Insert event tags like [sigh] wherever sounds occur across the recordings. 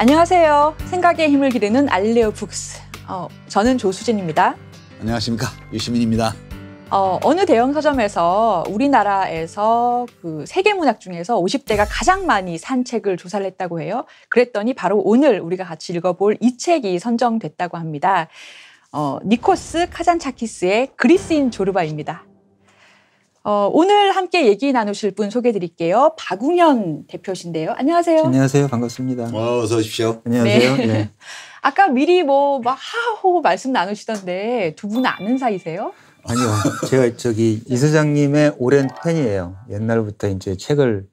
안녕하세요. 생각의 힘을 기르는 알릴레오 북스. 어, 저는 조수진입니다. 안녕하십니까. 유시민입니다. 어, 어느 대형 서점에서 우리나라에서 그 세계 문학 중에서 50대가 가장 많이 산 책을 조사를 했다고 해요. 그랬더니 바로 오늘 우리가 같이 읽어볼 이 책이 선정됐다고 합니다. 어, 니코스 카잔차키스의 그리스인 조르바입니다. 어, 오늘 함께 얘기 나누실 분 소개해 드릴게요. 박웅현 대표신데요. 안녕하세요. 안녕하세요. 반갑습니다. 어, 어서 오십시오. 안녕하세요. 네. 네. [laughs] 아까 미리 뭐 막 하호 말씀 나누시던데 두 분 아는 사이세요? 아니요. 제가 저기 이사장님의 오랜 팬이에요. 옛날부터 이제 책을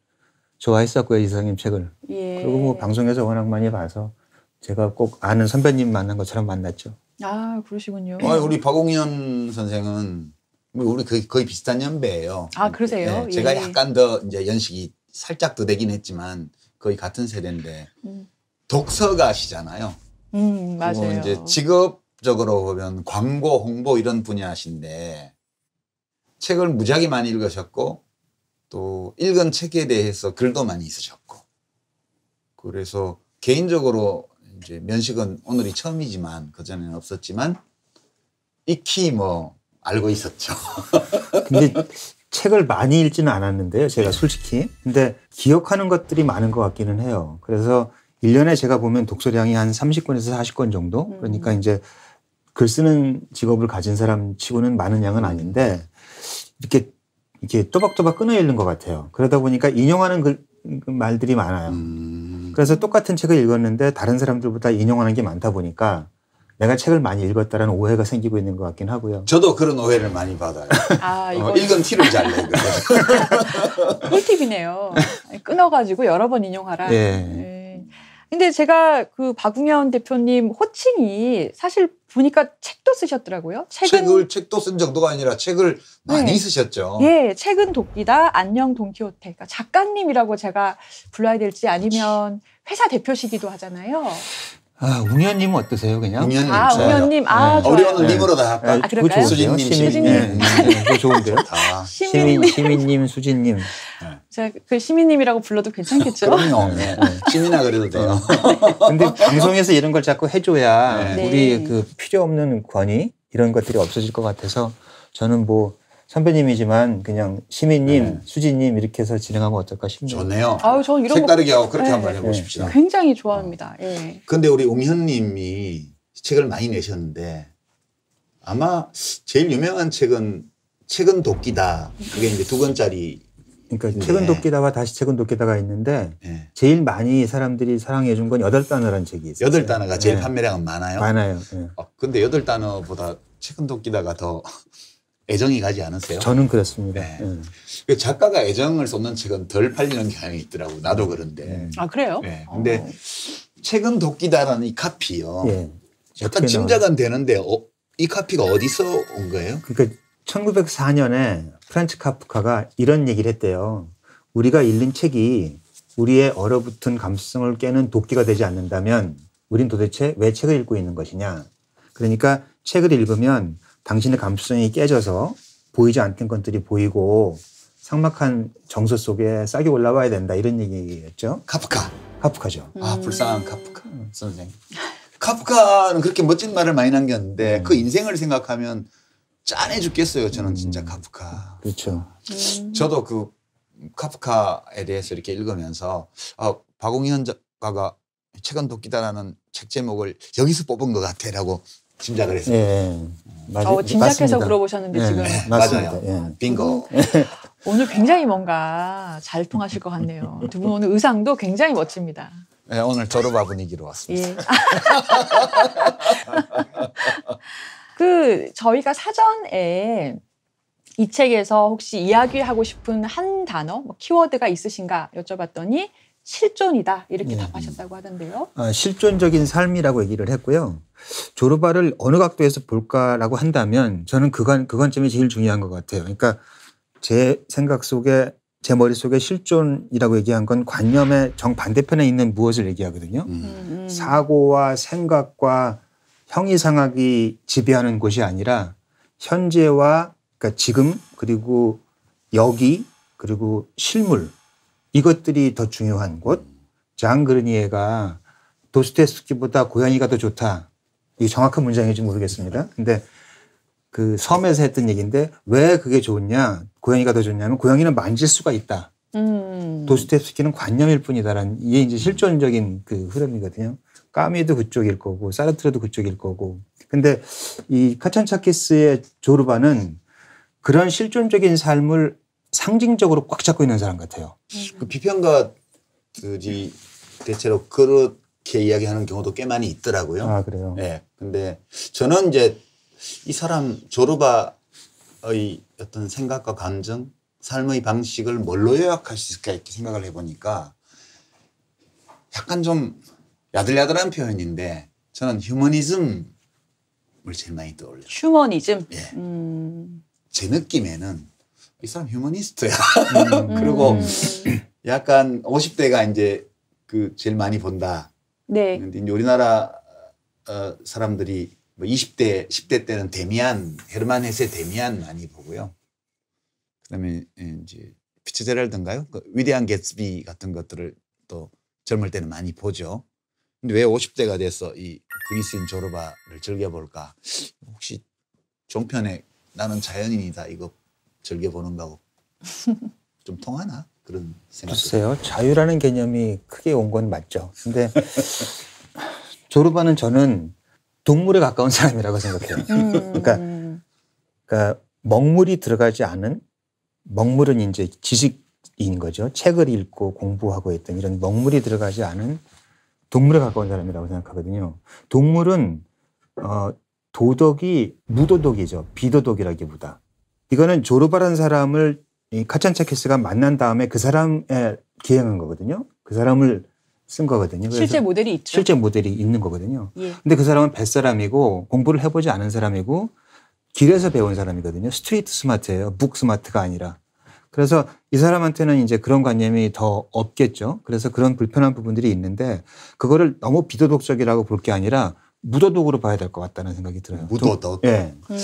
좋아했었고요. 이사장님 책을. 예. 그리고 뭐 방송에서 워낙 많이 봐서 제가 꼭 아는 선배님 만난 것처럼 만났죠. 아, 그러시군요. 아, 우리 박웅현 선생은 뭐 우리 거의, 거의 비슷한 연배예요. 아 그러세요? 네, 제가 예. 약간 더 이제 연식이 살짝 더 되긴 했지만 거의 같은 세대인데 음. 독서가시잖아요. 음 맞아요. 이제 직업적으로 보면 광고 홍보 이런 분야신데 책을 무작위 많이 읽으셨고 또 읽은 책에 대해서 글도 많이 있으셨고 그래서 개인적으로 이제 면식은 오늘이 처음이지만 그전에는 없었지만 익히 뭐 알고 있었죠. [laughs] 근데 책을 많이 읽지는 않았는데요. 제가 네. 솔직히. 근데 기억하는 것들이 많은 것 같기는 해요. 그래서 1년에 제가 보면 독서량이 한 30권에서 40권 정도? 음. 그러니까 이제 글 쓰는 직업을 가진 사람 치고는 많은 양은 아닌데 이렇게 이렇게 또박또박 끊어 읽는 것 같아요. 그러다 보니까 인용하는 글, 그 말들이 많아요. 음. 그래서 똑같은 책을 읽었는데 다른 사람들보다 인용하는 게 많다 보니까 내가 책을 많이 읽었다라는 오해가 생기고 있는 것 같긴 하고요. 저도 그런 오해를 많이 받아요. 아, 어, 이거 어, 읽은 티를 잘 내고. [laughs] 꿀팁이네요. 끊어가지고 여러 번 인용하라. 네. 네. 근데 제가 그 박웅현 대표님 호칭이 사실 보니까 책도 쓰셨더라고요. 책은 책을 책도 쓴 정도가 아니라 책을 많이 네. 쓰셨죠. 예, 책은 독기다. 안녕 동키호테 그러니까 작가님이라고 제가 불러야 될지 아니면 회사 대표시기도 하잖아요. 아, 웅현님은 어떠세요, 그냥? 웅현님. 아, 웅현님. 아, 네. 어려운 네. 님으로 다할까 네. 아, 그럴요 수진님, 시민님. 네. 그거 좋은데요? 다. 시민, 시민님, 수진님. 네. 제가 그 시민님이라고 불러도 괜찮겠죠? 그럼요. 네. 시민아 그래도 돼요. 근데 [laughs] 방송에서 이런 걸 자꾸 해줘야 우리 그 필요 없는 권위 이런 것들이 없어질 것 같아서 저는 뭐 선배님이지만 그냥 시민님, 네. 수지님 이렇게 해서 진행하면 어떨까 싶네요. 좋네요. 아유, 저는 이런 색다르게 하고 그렇게 네. 한번 해보십시다. 네. 굉장히 좋아합니다. 예. 근데 우리 웅현님이 책을 많이 내셨는데 아마 제일 유명한 책은 책은 도끼다. 그게 이제 두 권짜리. 그러니까 책은 도끼다와 다시 책은 도끼다가 있는데 예. 제일 많이 사람들이 사랑해 준 건 여덟 단어라는 책이 있어요. 여덟 단어가 제일 예. 판매량은 많아요. 많아요. 예. 어, 근데 여덟 단어보다 책은 도끼다가 더 애정이 가지 않으세요? 저는 그렇습니다. 네. 네. 작가가 애정을 쏟는 책은 덜 팔리는 경향이 있더라고. 나도 그런데. 예. 아 그래요? 네. 근데 어. 책은 도끼다라는 이 카피요. 예. 약간 짐작은 되는데 어, 이 카피가 어디서 온 거예요? 그러니까 1904년에 프란츠 카프카가 이런 얘기를 했대요. 우리가 읽는 책이 우리의 얼어붙은 감수성을 깨는 도끼가 되지 않는다면 우린 도대체 왜 책을 읽고 있는 것이냐. 그러니까 책을 읽으면 당신의 감수성이 깨져서 보이지 않던 것들이 보이고 상막한 정서 속에 싹이 올라와야 된다 이런 얘기였죠. 카프카. 카프카죠. 아, 음. 아 불쌍한 카프카 선생. 님 카프카는 그렇게 멋진 말을 많이 남겼는데 음. 그 인생을 생각하면 짠해 죽겠어요. 저는 음. 진짜 카프카. 그렇죠. 음. 저도 그 카프카에 대해서 이렇게 읽으면서 아, 박웅현 작가가 최근 도끼다라는 책 제목을 여기서 뽑은 것 같아라고 짐작을 했어요. 예. 어, 짐작해서 물어보셨는데 예, 지금 맞아요. 맞아요. 예. 빙고. [laughs] 오늘 굉장히 뭔가 잘 통하실 것 같네요. 두 분 오늘 의상도 굉장히 멋집니다. 네, 오늘 졸업화 분위기로 왔습니다. 예. [laughs] 그 저희가 사전에 이 책에서 혹시 이야기하고 싶은 한 단어, 뭐 키워드가 있으신가 여쭤봤더니 실존이다 이렇게 음. 답하셨다고 하던데요. 아, 실존적인 삶이라고 얘기를 했고요. 조르바를 어느 각도에서 볼까라고 한다면 저는 그건 그관점이 제일 중요한 것 같아요. 그러니까 제 생각 속에 제 머릿속에 실존이라고 얘기한 건 관념의 정반대편에 있는 무엇을 얘기하거든요. 음. 음. 사고와 생각과 형이상학이 지배하는 곳이 아니라 현재와 그러니까 지금 그리고 여기 그리고 실물 이것들이 더 중요한 곳. 장 그르니에가 도스토옙스키보다 고양이가 더 좋다. 이 정확한 문장인지 모르겠습니다. 근데 그 섬에서 했던 얘기인데 왜 그게 좋냐? 고양이가 더 좋냐면 고양이는 만질 수가 있다. 음. 도스토옙스키는 관념일 뿐이다라는 이게 이제 실존적인 그 흐름이거든요. 까미도 그쪽일 거고 사르트르도 그쪽일 거고. 근데 이 카찬차키스의 조르바는 그런 실존적인 삶을 상징적으로 꽉 잡고 있는 사람 같아요. 그 비평가들이 대체로 그렇게 이야기하는 경우도 꽤 많이 있더라고요. 아 그래요. 네. 근데 저는 이제 이 사람 조르바의 어떤 생각과 감정, 삶의 방식을 뭘로 요약할 수 있을까 이렇게 생각을 해보니까 약간 좀 야들야들한 표현인데 저는 휴머니즘을 제일 많이 떠올려요. 휴머니즘. 예. 음. 제 느낌에는 이 사람 휴머니스트야. 음. [laughs] 그리고 음. 약간 50대가 이제 그 제일 많이 본다. 네. 근데 이제 우리나라 어, 사람들이 뭐 20대, 10대 때는 데미안, 헤르만 헤세 데미안 많이 보고요. 그다음에 이제 피츠제랄든가요? 그 위대한 개츠비 같은 것들을 또 젊을 때는 많이 보죠. 근데 왜 50대가 돼서 이 그리스인 조르바를 즐겨볼까? 혹시 종편에 나는 자연인이다 이거 즐겨보는 거하고 [laughs] 좀 통하나 그런 생각. 글쎄요, 자유라는 개념이 크게 온 건 맞죠. 근데 조르바는 저는 동물에 가까운 사람이라고 생각해요. 음. 그러니까, 그러니까 먹물이 들어가지 않은 먹물은 이제 지식인 거죠. 책을 읽고 공부하고 했던 이런 먹물이 들어가지 않은 동물에 가까운 사람이라고 생각하거든요. 동물은 어, 도덕이 무도덕이죠. 비도덕이라기보다. 이거는 조르바라는 사람을 이카찬차케스가 만난 다음에 그 사람에 기행한 거거든요. 그 사람을 쓴 거거든요. 실제 모델이 있죠. 실제 모델이 있는 거거든요. 예. 근데 그 사람은 뱃사람이고 공부를 해보지 않은 사람이고 길에서 배운 사람이거든요. 스트리트 스마트예요. 북 스마트가 아니라. 그래서 이 사람한테는 이제 그런 관념이 더 없겠죠. 그래서 그런 불편한 부분들이 있는데 그거를 너무 비도덕적이라고 볼 게 아니라 무더독으로 봐야 될 것 같다는 생각이 들어요. 무더독. 도, 예. 음.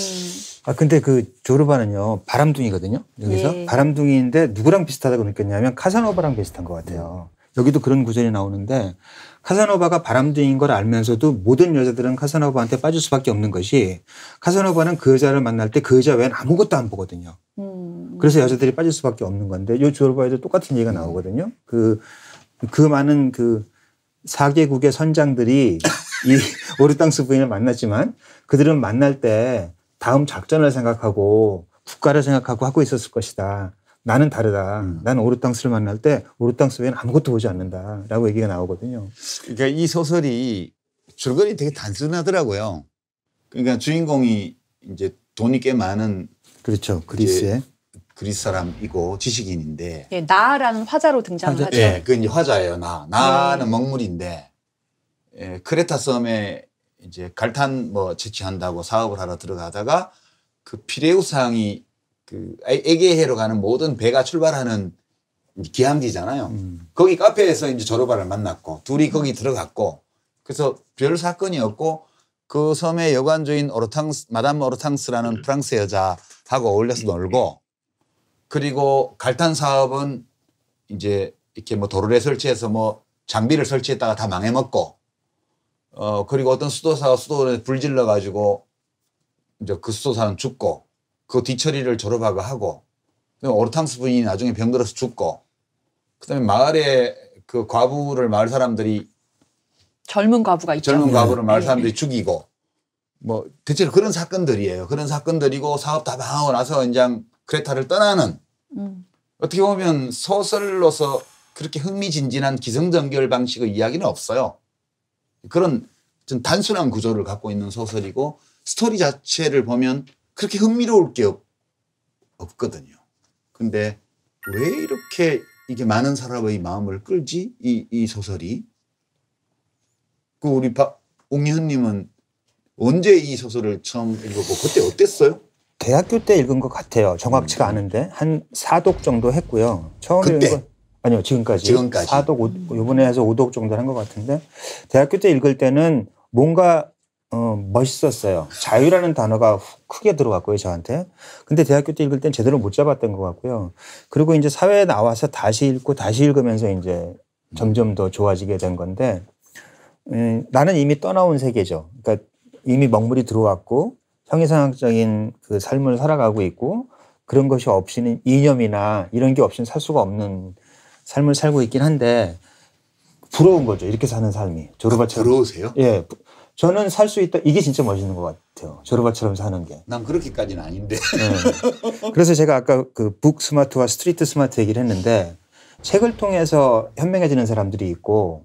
아 근데 그 조르바는요 바람둥이거든요. 여기서 예. 바람둥이인데 누구랑 비슷하다고 느꼈냐면 카사노바랑 비슷한 것 같아요. 음. 여기도 그런 구절이 나오는데 카사노바가 바람둥이인 걸 알면서도 모든 여자들은 카사노바한테 빠질 수밖에 없는 것이 카사노바는 그 여자를 만날 때 그 여자 외엔 아무것도 안 보거든요. 음. 그래서 여자들이 빠질 수밖에 없는 건데 요 조르바에도 똑같은 얘기가 나오거든요. 그그 그 많은 그사계국의 선장들이 이 오르땅스 [laughs] 부인을 만났지만 그들은 만날 때 다음 작전을 생각하고 국가를 생각하고 하고 있었을 것이다. 나는 다르다. 음. 나는 오르땅스를 만날 때 오르땅스 외에는 아무것도 보지 않는다. 라고 얘기가 나오거든요. 그러니까 이 소설이 줄거리 되게 단순하더라고요. 그러니까 주인공이 이제 돈이 꽤 많은 그렇죠. 그리스의 그리스 사람이고 지식인인데 예, 나라는 화자로 등장을 화자. 예, 하죠. 예, 그 이제 화자예요. 나 나는 네. 먹물인데 에, 예, 크레타 섬에 이제 갈탄 뭐 채취한다고 사업을 하러 들어가다가 그피레우항이그 에게해로 가는 모든 배가 출발하는 기항지잖아요. 음. 거기 카페에서 이제 조르바를 만났고 둘이 거기 들어갔고 그래서 별 사건이 없고 그 섬의 여관주인 오르탕스 마담 오르탕스라는 프랑스 여자하고 어울려서 놀고 그리고 갈탄 사업은 이제 이렇게 뭐 도로를 설치해서 뭐 장비를 설치했다가 다 망해먹고 어, 그리고 어떤 수도사가 수도원에 불질러 가지고 이제 그 수도사는 죽고 그 뒤처리를 졸업하고 하고 오르탕스 분이 나중에 병들어서 죽고 그다음에 마을에 그 과부를 마을 사람들이 젊은 과부가 있죠. 젊은 과부를 마을 네. 사람들이 네. 죽이고 뭐 대체로 그런 사건들이에요. 그런 사건들이고 사업 다 망하고 나서 인제 크레타를 떠나는 음. 어떻게 보면 소설로서 그렇게 흥미진진한 기성전결 방식의 이야기는 없어요. 그런 단순한 구조를 갖고 있는 소설이고 스토리 자체를 보면 그렇게 흥미로울 게 없, 없거든요. 근데 왜 이렇게 이게 많은 사람의 마음을 끌지? 이, 이 소설이. 그 우리 박, 옹현님은 언제 이 소설을 처음 읽어보고 그때 어땠어요? 대학교 때 읽은 것 같아요. 정확치가 음. 않은데 한 4독 정도 했고요. 처음 그때? 읽은 건 아니요, 지금까지. 지금까지. 4독, 5, 이번에 해서 5독 정도 한 것 같은데 대학교 때 읽을 때는 뭔가 어, 멋있었어요. 자유라는 단어가 크게 들어왔고요 저한테. 근데 대학교 때 읽을 땐 제대로 못 잡았던 것 같고요. 그리고 이제 사회에 나와서 다시 읽고 다시 읽으면서 이제 점점 더 좋아지게 된 건데, 음, 나는 이미 떠나온 세계죠. 그러니까 이미 먹물이 들어왔고, 형이상학적인 그 삶을 살아가고 있고, 그런 것이 없이는 이념이나 이런 게 없이는 살 수가 없는 삶을 살고 있긴 한데 부러운 거죠. 이렇게 사는 삶이 조르바처럼. 부러우세요? 예. 저는 살 수 있다. 이게 진짜 멋있는 것 같아요. 조르바처럼 사는 게. 난 그렇게까지는 아닌데. 네. 그래서 제가 아까 그 북 스마트와 스트리트 스마트 얘기를 했는데 책을 통해서 현명해지는 사람들이 있고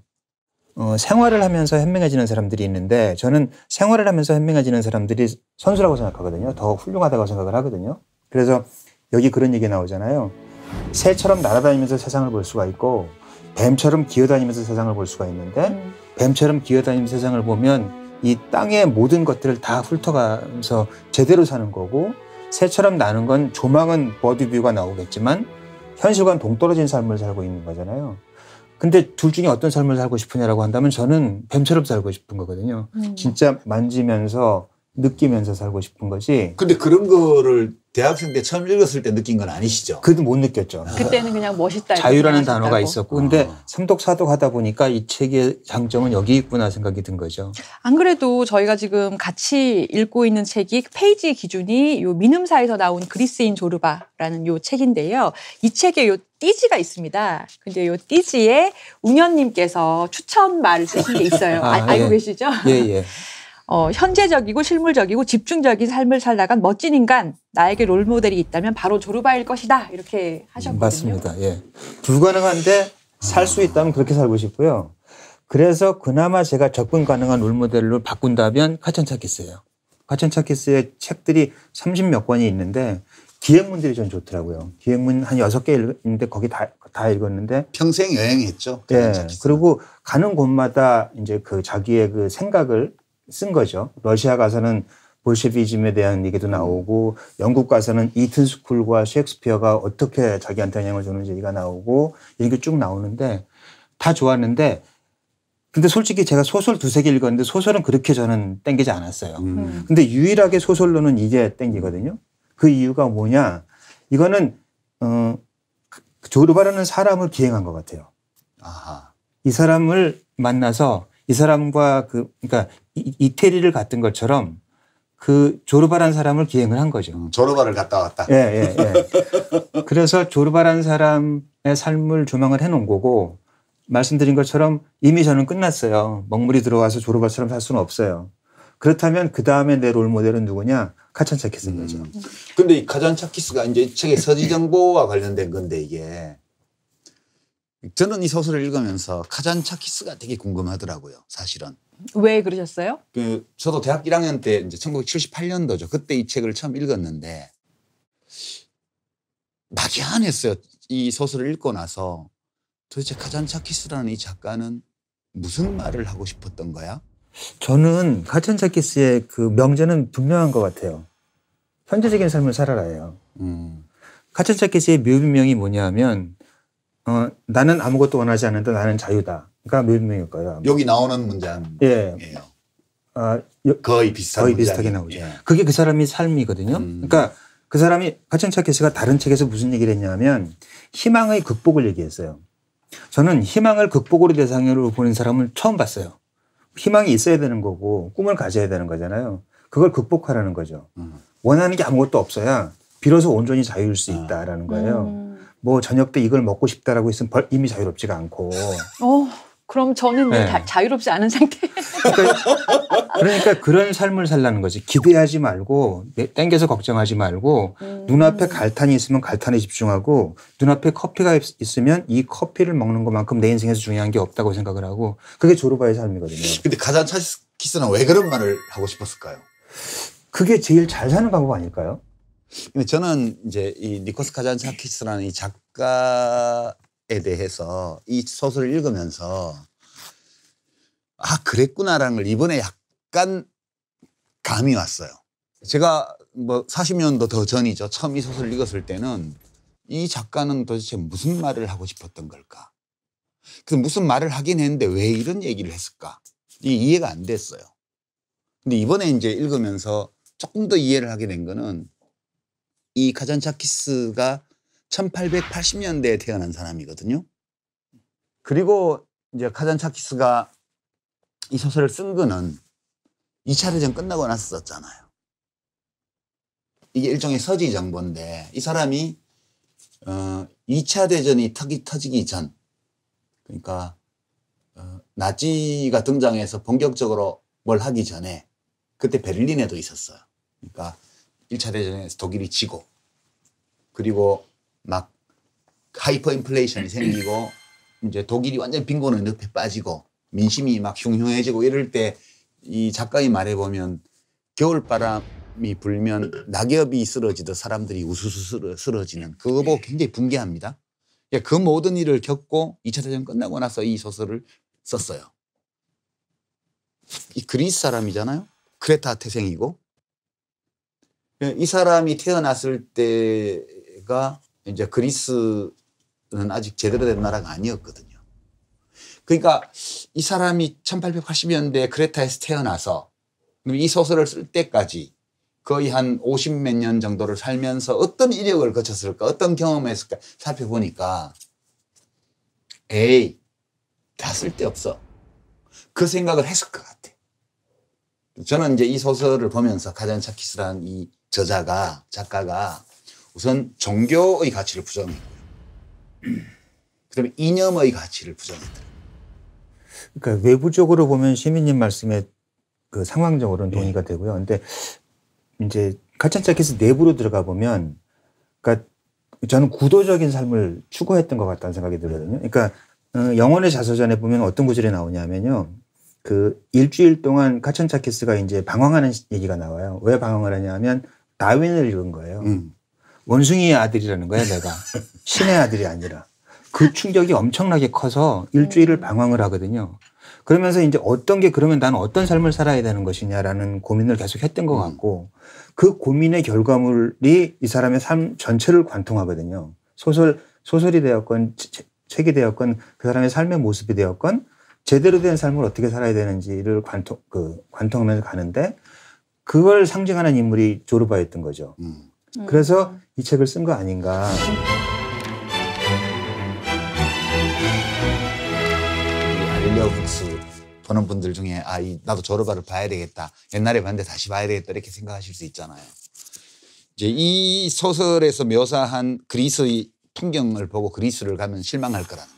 어, 생활을 하면서 현명해지는 사람들이 있는데 저는 생활을 하면서 현명해지는 사람들이 선수라고 생각하거든요. 더 훌륭하다고 생각을 하거든요. 그래서 여기 그런 얘기 나오잖아요. 새처럼 날아다니면서 세상을 볼 수가 있고 뱀처럼 기어다니면서 세상을 볼 수가 있는데 음. 뱀처럼 기어다니는 세상을 보면 이 땅의 모든 것들을 다 훑어가면서 제대로 사는 거고 새처럼 나는 건 조망은 버디뷰가 나오겠지만 현실과 동떨어진 삶을 살고 있는 거잖아요. 근데 둘 중에 어떤 삶을 살고 싶으냐라고 한다면 저는 뱀처럼 살고 싶은 거거든요. 음. 진짜 만지면서 느끼면서 살고 싶은 거지. 근데 그런 거를 대학생 때 처음 읽었을 때 느낀 건 아니시죠? 그래못 느꼈죠. 그때는 그냥 멋있다. 자유라는 단어가 있었고 근데 어. 삼독사독 하다 보니까 이 책의 장점은 여기 있구나 생각이 든 거죠. 안 그래도 저희가 지금 같이 읽고 있는 책이 페이지 기준이 요 민음사에서 나온 그리스인 조르바라는 요 책인데요. 이 책에 요 띠지가 있습니다. 근데 요 띠지에 운현님께서 추천말을 쓰신 게 있어요. 아, 아, 알고 예. 계시죠? 예, 예. 어, 현재적이고 실물적이고 집중적인 삶을 살다간 멋진 인간, 나에게 롤 모델이 있다면 바로 조르바일 것이다. 이렇게 하셨거든요. 맞습니다. 예. 불가능한데 살 수 있다면 그렇게 살고 싶고요. 그래서 그나마 제가 접근 가능한 롤 모델로 바꾼다면 카천차키스예요. 카천차키스의 책들이 30몇 권이 있는데 기행문들이 전 좋더라고요. 기행문 한여개 있는데 거기 다, 다 읽었는데. 평생 여행했죠. 네. 그리고 가는 곳마다 이제 그 자기의 그 생각을 쓴 거죠. 러시아 가서는 볼셰비즘에 대한 얘기도 나오고 영국 가서는 이튼스쿨과 셰익스피어가 어떻게 자기한테 영향을 주는지 얘기가 나오고 이런 게 쭉 나오는데 다 좋았는데 근데 솔직히 제가 소설 두세 개 읽었는데 소설은 그렇게 저는 땡기지 않았어요. 음. 음. 근데 유일하게 소설로는 이게 땡기거든요. 그 이유가 뭐냐? 이거는 어 조르바라는 사람을 기행한 것 같아요. 아하. 이 사람을 만나서 이 사람과 그 그러니까 이, 태리를 갔던 것처럼 그조르바라 사람을 기행을 한 거죠. 음, 조르바를 갔다 왔다. 예, 예, 예. 그래서 조르바라 사람의 삶을 조망을 해 놓은 거고 말씀드린 것처럼 이미 저는 끝났어요. 먹물이 들어와서 조르바처럼 살 수는 없어요. 그렇다면 그 다음에 내 롤 모델은 누구냐? 카찬차키스인 거죠. 음. 근데 이 카찬차키스가 이제 책의 서지정보와 관련된 건데 이게 저는 이 소설을 읽으면서 카잔차키스가 되게 궁금하더라고요. 사실은. 왜 그러셨어요? 그 저도 대학 1학년 때 이제 1978년도죠. 그때 이 책을 처음 읽었는데 막연했어요. 이 소설을 읽고 나서 도대체 카잔차키스라는 이 작가는 무슨 말을 하고 싶었던 거야? 저는 카잔차키스의 그 명제는 분명한 것 같아요. 현재적인 삶을 살아라예요. 음. 카찬차키스의 묘비명이 뭐냐면 어, 나는 아무것도 원하지 않는데 나는 자유다. 그러니까 몇 명일 거예요. 여기 나오는 문장이에요. 예. 아, 여, 거의 비슷한 거의 비슷하게 나오죠. 예. 그게 그 사람이 삶이거든요. 음. 그러니까 그 사람이 파천차 캐시가 다른 책에서 무슨 얘기를 했냐면 희망의 극복을 얘기했어요. 저는 희망을 극복으로 대상으로 보는 사람을 처음 봤어요. 희망이 있어야 되는 거고 꿈을 가져야 되는 거잖아요. 그걸 극복하라는 거죠. 음. 원하는 게 아무것도 없어야 비로소 온전히 자유일 수 아. 있다라는 거예요. 음. 뭐 저녁 때 이걸 먹고 싶다라고 했으면 벌, 이미 자유롭지가 않고. 어, 그럼 저는 네. 다, 자유롭지 않은 상태. 그러니까, 그러니까 그런 삶을 살라는 거지. 기대하지 말고 땡겨서 걱정하지 말고 음. 눈앞에 갈탄이 있으면 갈탄에 집중하고 눈앞에 커피가 있으면 이 커피를 먹는 것만큼 내 인생에서 중요한 게 없다고 생각을 하고 그게 조르바의 삶이거든요. 근데 가장 차스키스는 왜 그런 말을 하고 싶었을까요? 그게 제일 잘 사는 방법 아닐까요? 근데 저는 이제 이 니코스 카잔차키스라는 이 작가에 대해서 이 소설을 읽으면서 아 그랬구나라는 걸 이번에 약간 감이 왔어요. 제가 뭐 40년도 더 전이죠. 처음 이 소설을 읽었을 때는 이 작가는 도대체 무슨 말을 하고 싶었던 걸까? 그래서 무슨 말을 하긴 했는데 왜 이런 얘기를 했을까? 이게 이해가 안 됐어요. 근데 이번에 이제 읽으면서 조금 더 이해를 하게 된 거는 이 카잔차키스가 1880년대에 태어난 사람이거든요. 그리고 이제 카잔차키스가 이 소설을 쓴 거는 2차 대전 끝나고 나서 썼잖아요. 이게 일종의 서지 정보인데 이 사람이 어, 2차 대전이 터기, 터지기 전 그러니까 어, 나치가 등장해서 본격적으로 뭘 하기 전에 그때 베를린에도 있었어요. 그러니까 1차 대전에서 독일이 지고 그리고 막 하이퍼 인플레이션이 [clears throat] 생기고 이제 독일이 완전 빈곤의 늪에 빠지고 민심이 막 흉흉해지고 이럴 때 이 작가의 말해 보면 겨울바람이 불면 낙엽이 쓰러지듯 사람들이 우수수 쓰러지는 그거 보고 굉장히 분개합니다. 예, 그 모든 일을 겪고 2차 대전 끝나고 나서 이 소설을 썼어요. 이 그리스 사람이잖아요. 크레타 태생이고 예, 이 사람이 태어났을 때 보니까 이제 그리스는 아직 제대로 된 나라가 아니었거든요. 그러니까 이 사람이 1880년대에 크레타에서 태어나서 이 소설을 쓸 때까지 거의 한 50 몇 년 정도를 살면서 어떤 이력을 거쳤을까, 어떤 경험을 했을까 살펴보니까 에이, 다 쓸데없어. 그 생각을 했을 것 같아. 저는 이제 이 소설을 보면서 가잔차키스라는 이 저자가, 작가가 우선 종교의 가치를 부정했고요. 그다음에 이념의 가치를 부정했더라고요. 그러니까 외부적으로 보면 시민님 말씀에 그 상황적으로는 예. 동의가 네. 되고요. 근데 이제 카찬차키스 내부로 들어가 보면 그러니까 저는 구도적인 삶을 추구했던 것 같다는 생각이 들거든요. 그러니까 어, 영혼의 자서전에 보면 어떤 구절이 나오냐면요. 그 일주일 동안 카천차키스가 이제 방황하는 얘기가 나와요. 왜 방황을 하냐면 다윈을 읽은 거예요. 음. 원숭이의 아들이라는 거야 내가 신의 아들이 아니라 그 충격이 엄청나게 커서 일주일을 음. 방황을 하거든요. 그러면서 이제 어떤 게 그러면 나는 어떤 삶을 살아야 되는 것이냐라는 고민을 계속 했던 것 음. 같고 그 고민의 결과물이 이 사람의 삶 전체를 관통하거든요. 소설 소설이 되었건 책이 되었건 그 사람의 삶의 모습이 되었건 제대로 된 삶을 어떻게 살아야 되는지를 관통 그 관통하면서 가는데 그걸 상징하는 인물이 조르바였던 거죠. 음. 그래서 이 책을 쓴 거 아닌가. 알리레오 북스 보는 분들 중에 아, 이, 나도 졸업바를 봐야 되겠다. 옛날에 봤는데 다시 봐야 되겠다. 이렇게 생각하실 수 있잖아요. 이제 이 소설에서 묘사한 그리스의 풍경을 보고 그리스를 가면 실망할 거라는 거.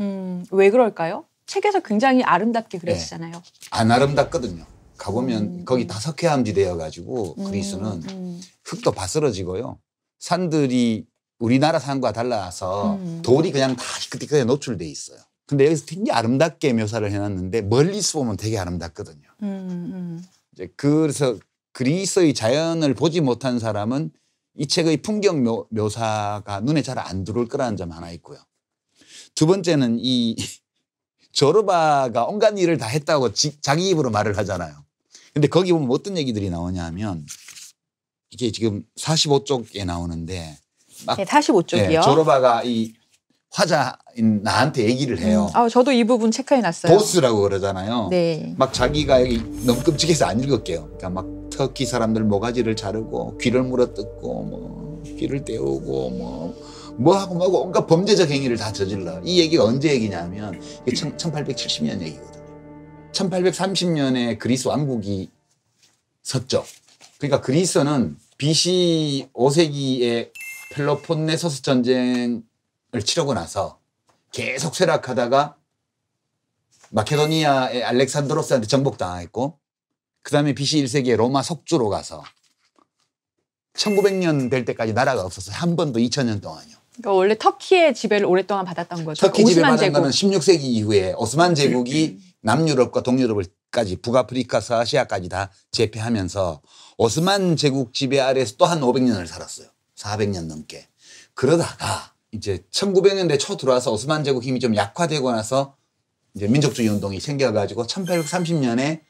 음, 왜 그럴까요? 책에서 굉장히 아름답게 그렸잖아요 네. 안 아름답거든요. 가보면 음. 거기 다석회암지되어 가지고 음, 그리스는 음. 음. 흙도 바스러지고요. 산들이 우리나라 산과 달라서 음. 돌이 그냥 다 희끗희끗하게 노출돼 있어요. 근데 여기서 굉장히 아름답게 묘사를 해놨는데 멀리서 보면 되게 아름답거든요. 음, 음. 이제 그래서 그리스의 자연을 보지 못한 사람은 이 책의 풍경 묘, 묘사가 눈에 잘 안 들어올 거라는 점 하나 있고요. 두 번째는 이 조르바가 [laughs] 온갖 일을 다 했다고 지, 자기 입으로 말을 하잖아요. 근데 거기 보면 어떤 얘기들이 나오냐 하면 이게 지금 45쪽에 나오는데 막 네, 45쪽이요. 네, 예, 조로바가 이 화자인 나한테 얘기를 해요. 음. 아, 저도 이 부분 체크해 놨어요. 보스라고 그러잖아요. 네. 막 자기가 여기 너무 끔찍해서 안 읽을게요. 그러니까 막 터키 사람들 모가지를 자르고 귀를 물어뜯고 뭐 귀를 떼우고 뭐 뭐하고 뭐하고 온갖 범죄적 행위를 다 저질러. 이 얘기가 언제 얘기냐면 이게 1870년 얘기거든요. 1830년에 그리스 왕국이 섰죠. 그러니까 그리스는 BC 5세기의 펠로폰네소스 전쟁을 치르고 나서 계속 쇠락하다가 마케도니아의 알렉산드로스한테 정복당했고 그 다음에 BC 1세기에 로마 속주로 가서 1900년 될 때까지 나라가 없었어요. 한 번도 2000년 동안요. 그러니까 원래 터키의 지배를 오랫동안 받았던 거죠. 터키 지배 받은 거는 16세기 이후에 오스만 제국이 [clears throat] 남유럽과 동유럽을까지 북아프리카, 서아시아까지 다 제패하면서 오스만 제국 지배 아래에서 또 한 500년을 살았어요. 400년 넘게. 그러다가 이제 1900년대 초 들어와서 오스만 제국 힘이 좀 약화되고 나서 이제 민족주의 운동이 생겨가지고 1830년에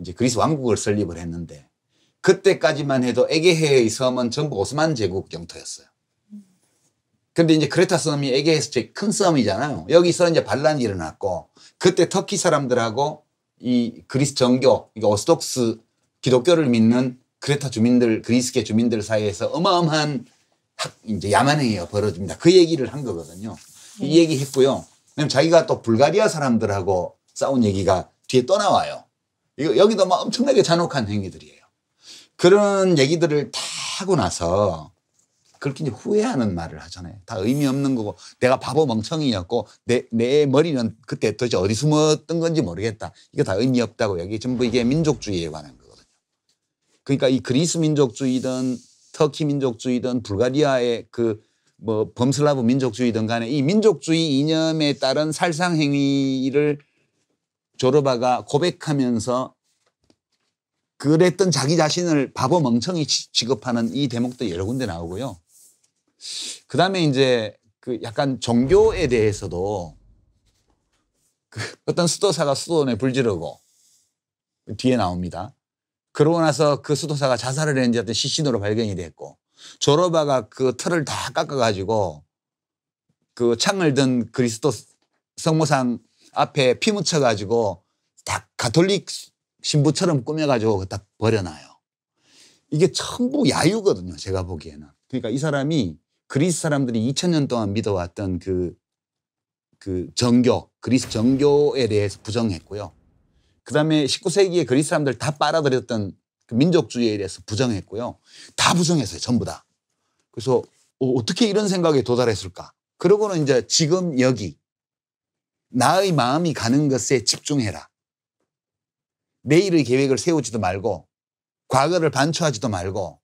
이제 그리스 왕국을 설립을 했는데 그때까지만 해도 에게해의 섬은 전부 오스만 제국 영토였어요. 근데 이제 크레타 섬이 에게해에서 제일 큰 섬이잖아요. 여기서 이제 반란이 일어났고 그때 터키 사람들하고 이 그리스 정교, 그러니까 오스톡스 기독교를 믿는 그레타 주민들, 그리스계 주민들 사이에서 어마어마한 이제 야만행위가 벌어집니다. 그 얘기를 한 거거든요. 이 네. 얘기 했고요. 왜냐 자기가 또 불가리아 사람들하고 싸운 얘기가 뒤에 또 나와요. 이거 여기도 막 엄청나게 잔혹한 행위들이에요. 그런 얘기들을 다 하고 나서 그렇게 이제 후회하는 말을 하잖아요. 다 의미 없는 거고 내가 바보 멍청이였고 내, 내 머리는 그때 도대체 어디 숨었던 건지 모르겠다. 이거 다 의미 없다고 여기 전부 이게 민족주의에 관한 그러니까 이 그리스 민족주의든 터키 민족주의든 불가리아의 그 뭐 범슬라브 민족주의든 간에 이 민족주의 이념에 따른 살상 행위를 조르바가 고백하면서 그랬던 자기 자신을 바보 멍청이 취급하는 이 대목도 여러 군데 나오고요. 그 다음에 이제 그 약간 종교에 대해서도 그 어떤 수도사가 수도원에 불지르고 뒤에 나옵니다. 그러고 나서 그 수도사가 자살을 했는지 어떤 시신으로 발견이 됐고 조로바가 그 털을 다 깎아가지고 그 창을 든 그리스도 성모상 앞에 피 묻혀가지고 딱 가톨릭 신부처럼 꾸며가지고 딱 버려놔요. 이게 전부 야유거든요. 제가 보기에는. 그러니까 이 사람이 그리스 사람들이 2000년 동안 믿어왔던 그, 그 정교, 그리스 정교에 대해서 부정했고요. 그다음에 19세기에 그리스 사람들 다 빨아들였던 그 민족주의에 대해서 부정했고요. 다 부정했어요. 전부 다. 그래서 어, 어떻게 이런 생각에 도달했을까? 그러고는 이제 지금 여기 나의 마음이 가는 것에 집중해라. 내일의 계획을 세우지도 말고 과거를 반추하지도 말고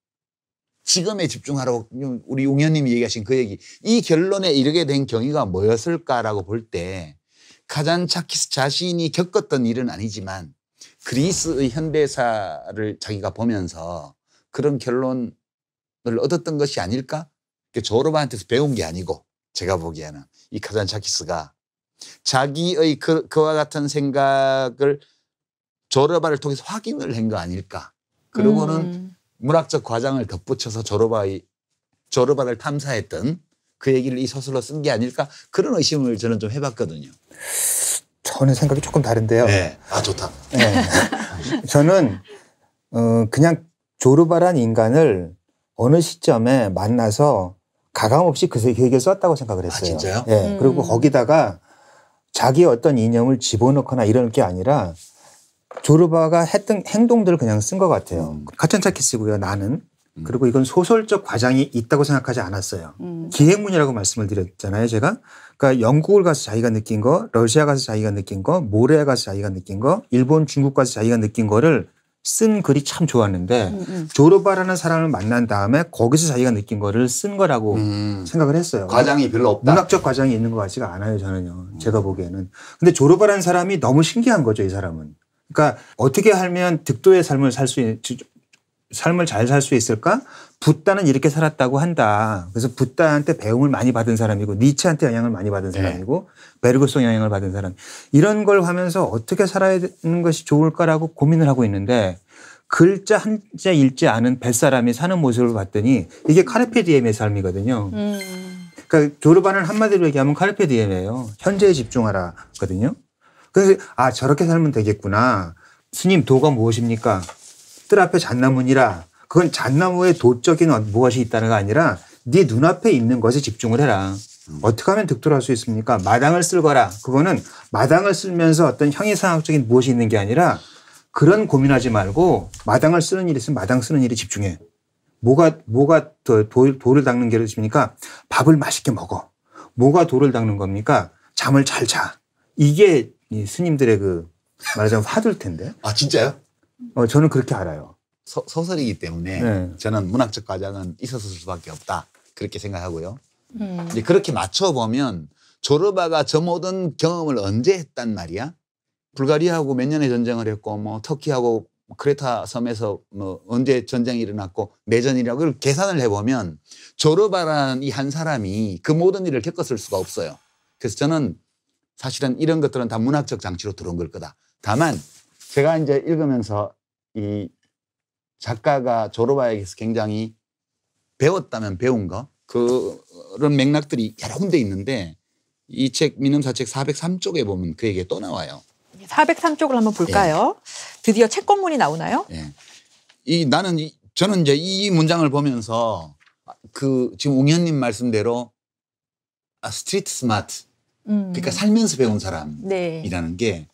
지금에 집중하라고 우리 용현님이 얘기하신 그 얘기 이 결론에 이르게 된 경위가 뭐였을까라고 볼때 카잔차키스 자신이 겪었던 일은 아니지만 그리스의 현대사를 자기가 보면서 그런 결론을 얻었던 것이 아닐까? 조르바한테서 배운 게 아니고 제가 보기에는 이 카잔차키스가 자기의 그, 와 같은 생각을 조르바를 통해서 확인을 한 거 아닐까? 그러고는 음. 문학적 과장을 덧붙여서 조르바의 조르바를 탐사했던 그 얘기를 이 서술로 쓴 게 아닐까 그런 의심을 저는 좀 해봤거든요. 저는 생각이 조금 다른데요. 네. 아, 좋다. 네. [laughs] 저는, 어, 그냥 조르바란 인간을 어느 시점에 만나서 가감 없이 그 얘기를 썼다고 생각을 했어요. 아, 진짜요? 네. 음. 그리고 거기다가 자기 어떤 이념을 집어넣거나 이런 게 아니라 조르바가 했던 행동들을 그냥 쓴 것 같아요. 음. 가천차 키스고요, 나는. 음. 그리고 이건 소설적 과장이 있다고 생각하지 않았어요. 음. 기행문이라고 말씀을 드렸잖아요, 제가. 그러니까 영국을 가서 자기가 느낀 거, 러시아 가서 자기가 느낀 거, 모레아 가서 자기가 느낀 거, 일본, 중국 가서 자기가 느낀 거를 쓴 글이 참 좋았는데 음, 음. 조르바라는 사람을 만난 다음에 거기서 자기가 느낀 거를 쓴 거라고 음. 생각을 했어요. 과장이 별로 없다. 문학적 과장이 있는 것 같지가 않아요, 저는요. 음. 제가 보기에는. 근데 조르바라는 사람이 너무 신기한 거죠, 이 사람은. 그러니까 어떻게 하면 득도의 삶을 살 수 있는 지 삶을 잘 살 수 있을까? 붓다는 이렇게 살았다고 한다. 그래서 붓다한테 배움을 많이 받은 사람이고 니체한테 영향을 많이 받은 네. 사람이고 네. 베르그송 영향을 받은 사람. 이런 걸 하면서 어떻게 살아야 되는 것이 좋을까라고 고민을 하고 있는데 글자 한자 읽지 않은 뱃사람이 사는 모습을 봤더니 이게 카르페디엠의 삶이거든요. 음. 그러니까 조르바는 한마디로 얘기하면 카르페디엠이에요. 현재에 집중하라거든요. 그래서 아 저렇게 살면 되겠구나. 스님 도가 무엇입니까? 뜰 앞에 잣나무니라 그건 잣나무의 도적인 어, 무엇이 있다는게 아니라 네 눈앞에 있는 것에 집중을 해라. 어떻게 하면 득도를 할 수 있습니까? 마당을 쓸거라. 그거는 마당을 쓸면서 어떤 형이상학적인 무엇이 있는 게 아니라 그런 고민하지 말고 마당을 쓰는 일이 있으면 마당 쓰는 일이 집중해. 뭐가 뭐가 도, 도를 닦는 게 있습니까? 밥을 맛있게 먹어. 뭐가 도를 닦는 겁니까? 잠을 잘 자. 이게 스님들의 그 말하자면 화둘 텐데. 아 진짜요? 어, 저는 그렇게 알아요. 서, 소설이기 때문에 네. 저는 문학적 과정은 있었을 수밖에 없다 그렇게 생각하고요. 음. 이제 그렇게 맞춰 보면 조르바가 저 모든 경험을 언제 했단 말이야? 불가리아하고 몇 년의 전쟁을 했고 뭐 터키하고 크레타 섬에서 뭐 언제 전쟁이 일어났고 내전이라고 그걸 계산을 해보면 조르바라는 이 한 사람이 그 모든 일을 겪었을 수가 없어요. 그래서 저는 사실은 이런 것들은 다 문학적 장치로 들어온 걸 거다. 다만 제가 이제 읽으면서 이 작가가 조르바에게서 굉장히 배웠다면 배운 거 그런 맥락들이 여러 군데 있는데 이 책 민음사책 403쪽에 보면 그 얘기가 또 나와요. 403쪽을 예, 한번 볼까요? 예. 드디어 책권문이 나오나요? 예. 이 나는 이, 저는 이제 이 문장을 보면서 그 지금 웅현님 말씀대로 아, 스트리트 스마트 음. 그러니까 살면서 배운 사람이라는 네. 게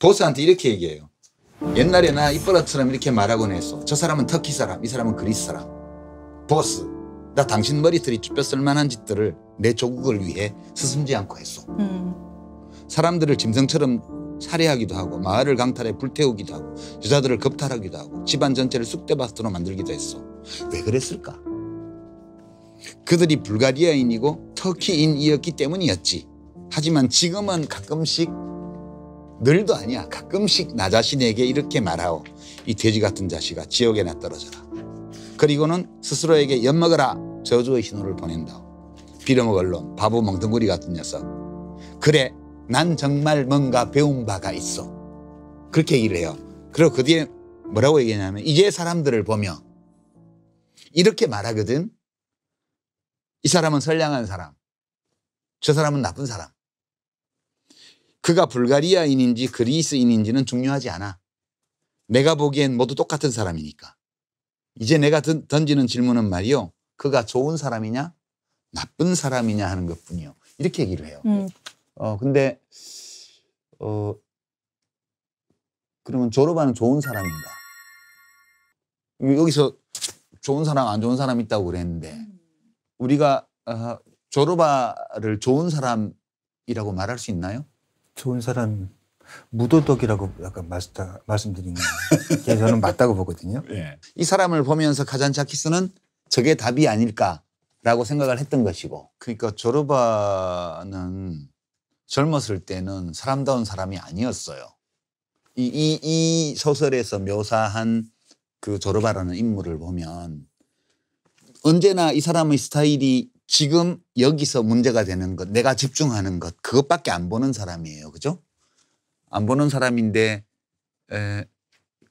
보스한테 이렇게 얘기해요. 옛날에 나 이뻐라처럼 이렇게 말하곤 했어. 저 사람은 터키 사람, 이 사람은 그리스 사람. 보스, 나 당신 머리털이 쭈뼛쓸 만한 짓들을 내 조국을 위해 스승지 않고 했어. 음. 사람들을 짐승처럼 살해하기도 하고 마을을 강탈해 불태우기도 하고 여자들을 겁탈하기도 하고 집안 전체를 쑥대밭으로 만들기도 했어. 왜 그랬을까? 그들이 불가리아인이고 터키인이었기 때문이었지. 하지만 지금은 가끔씩 늘도 아니야. 가끔씩 나 자신에게 이렇게 말하오. 이 돼지 같은 자식아 지옥에나 떨어져라. 그리고는 스스로에게 엿먹어라. 저주의 신호를 보낸다. 빌어먹을 놈, 바보 멍텅구리 같은 녀석. 그래, 난 정말 뭔가 배운 바가 있어. 그렇게 얘기를 해요. 그리고 그 뒤에 뭐라고 얘기하냐면 이제 사람들을 보며 이렇게 말하거든. 이 사람은 선량한 사람. 저 사람은 나쁜 사람. 그가 불가리아인인지 그리스인인지는 중요하지 않아. 내가 보기엔 모두 똑같은 사람이니까. 이제 내가 던지는 질문은 말이요. 그가 좋은 사람이냐 나쁜 사람이냐 하는 것뿐이요. 이렇게 얘기를 해요. 음. 어 근데 어 그러면 졸업하는 좋은 사람인가? 여기서 좋은 사람 안 좋은 사람 있다고 그랬는데 음. 우리가 어, 조르바를 좋은 사람이라고 말할 수 있나요? 좋은 사람 무도덕이라고 약간 마스터 말씀드린 게 저는 [laughs] 맞다고 보거든요. 예. 이 사람을 보면서 카잔차키스는 저게 답이 아닐까라고 생각을 했던 것이고 그러니까 조르바는 젊었을 때는 사람다운 사람이 아니었어요. 이, 이, 이 소설에서 묘사한 그 조르바라는 인물을 보면 언제나 이 사람의 스타일이 지금 여기서 문제가 되는 것, 내가 집중하는 것, 그것밖에 안 보는 사람이에요. 그죠? 안 보는 사람인데, 에,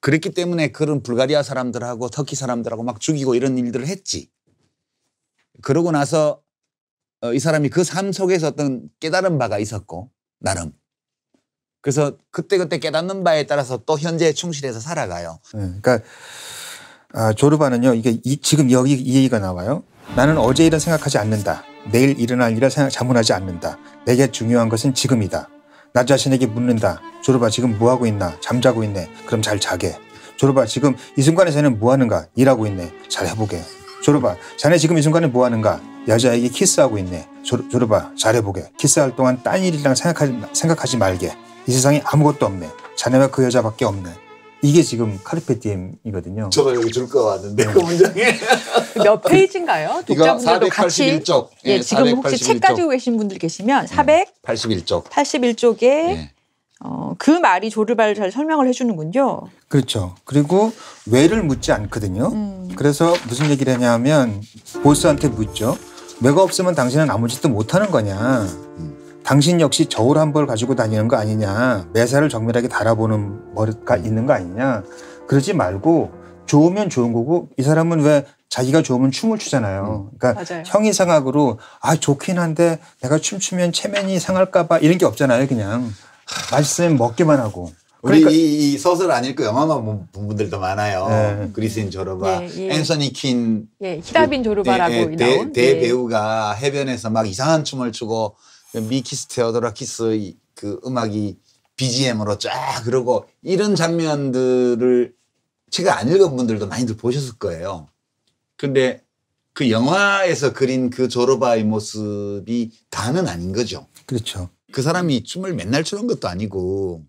그랬기 때문에 그런 불가리아 사람들하고 터키 사람들하고 막 죽이고 이런 일들을 했지. 그러고 나서 어, 이 사람이 그 삶 속에서 어떤 깨달은 바가 있었고, 나름. 그래서 그때그때 깨닫는 바에 따라서 또 현재에 충실해서 살아가요. 네, 그러니까 아, 조르바는요, 이게 이, 지금 여기 이 얘기가 나와요. 나는 어제 일은 생각하지 않는다. 내일 일어날 일을 생각, 자문하지 않는다. 내게 중요한 것은 지금이다. 나 자신에게 묻는다. 졸업아 지금 뭐하고 있나? 잠자고 있네. 그럼 잘 자게. 졸업아 지금 이 순간에서는 뭐하는가? 일하고 있네. 잘 해보게. 졸업아 자네 지금 이 순간에 뭐하는가? 여자에게 키스하고 있네. 졸, 업아 잘해보게. 키스할 동안 딴 일이랑 생각하지, 생각하지 말게. 이 세상에 아무것도 없네. 자네와 그 여자밖에 없네. 이게 지금 카르페디엠이거든요. 저도 여기 줄 거 같은데 네. 그 문장에 [laughs] 몇 페이지인가요? 독자분들도 같이 예, 예, 지금 혹시 책 가지고 계신 분들 계시면 481쪽 예, 81쪽에 예. 어, 그 말이 조르발잘 설명을 해주는군요. 그렇죠. 그리고 왜를 묻지 않거든요. 음. 그래서 무슨 얘기를 하냐면 보스한테 묻죠. 왜가 없으면 당신은 아무 짓도 못하는 거냐. 당신 역시 저울 한 벌 가지고 다니는 거 아니냐. 매사를 정밀하게 달아보는 머리가 음. 있는 거 아니냐. 그러지 말고 좋으면 좋은 거고 이 사람은 왜 자기가 좋으면 춤을 추잖아요. 음. 그러니까 맞아요. 형이상학으로 아 좋긴 한데 내가 춤추면 체면이 상할까봐 이런 게 없잖아요. 그냥 맛있으면 먹기만 하고. 우리 그러니까. 이, 이, 소설 안 읽고 영화만 본 뭐, 분들도 많아요. 네. 그리스인 조르바, 예, 예. 앤서니 킨, 예, 히라빈 조르바라고 그, 예, 나온 예. 대, 배우가 해변에서 막 이상한 춤을 추고 미키스 테오드라키스의그 음악이 BGM으로 쫙 그러고 이런 장면들을 제가 안 읽은 분들도 많이들 보셨을 거예요. 근데 그 영화에서 그린 그 조르바의 모습이 다는 아닌 거죠. 그렇죠. 그 사람이 춤을 맨날 추는 것도 아니고.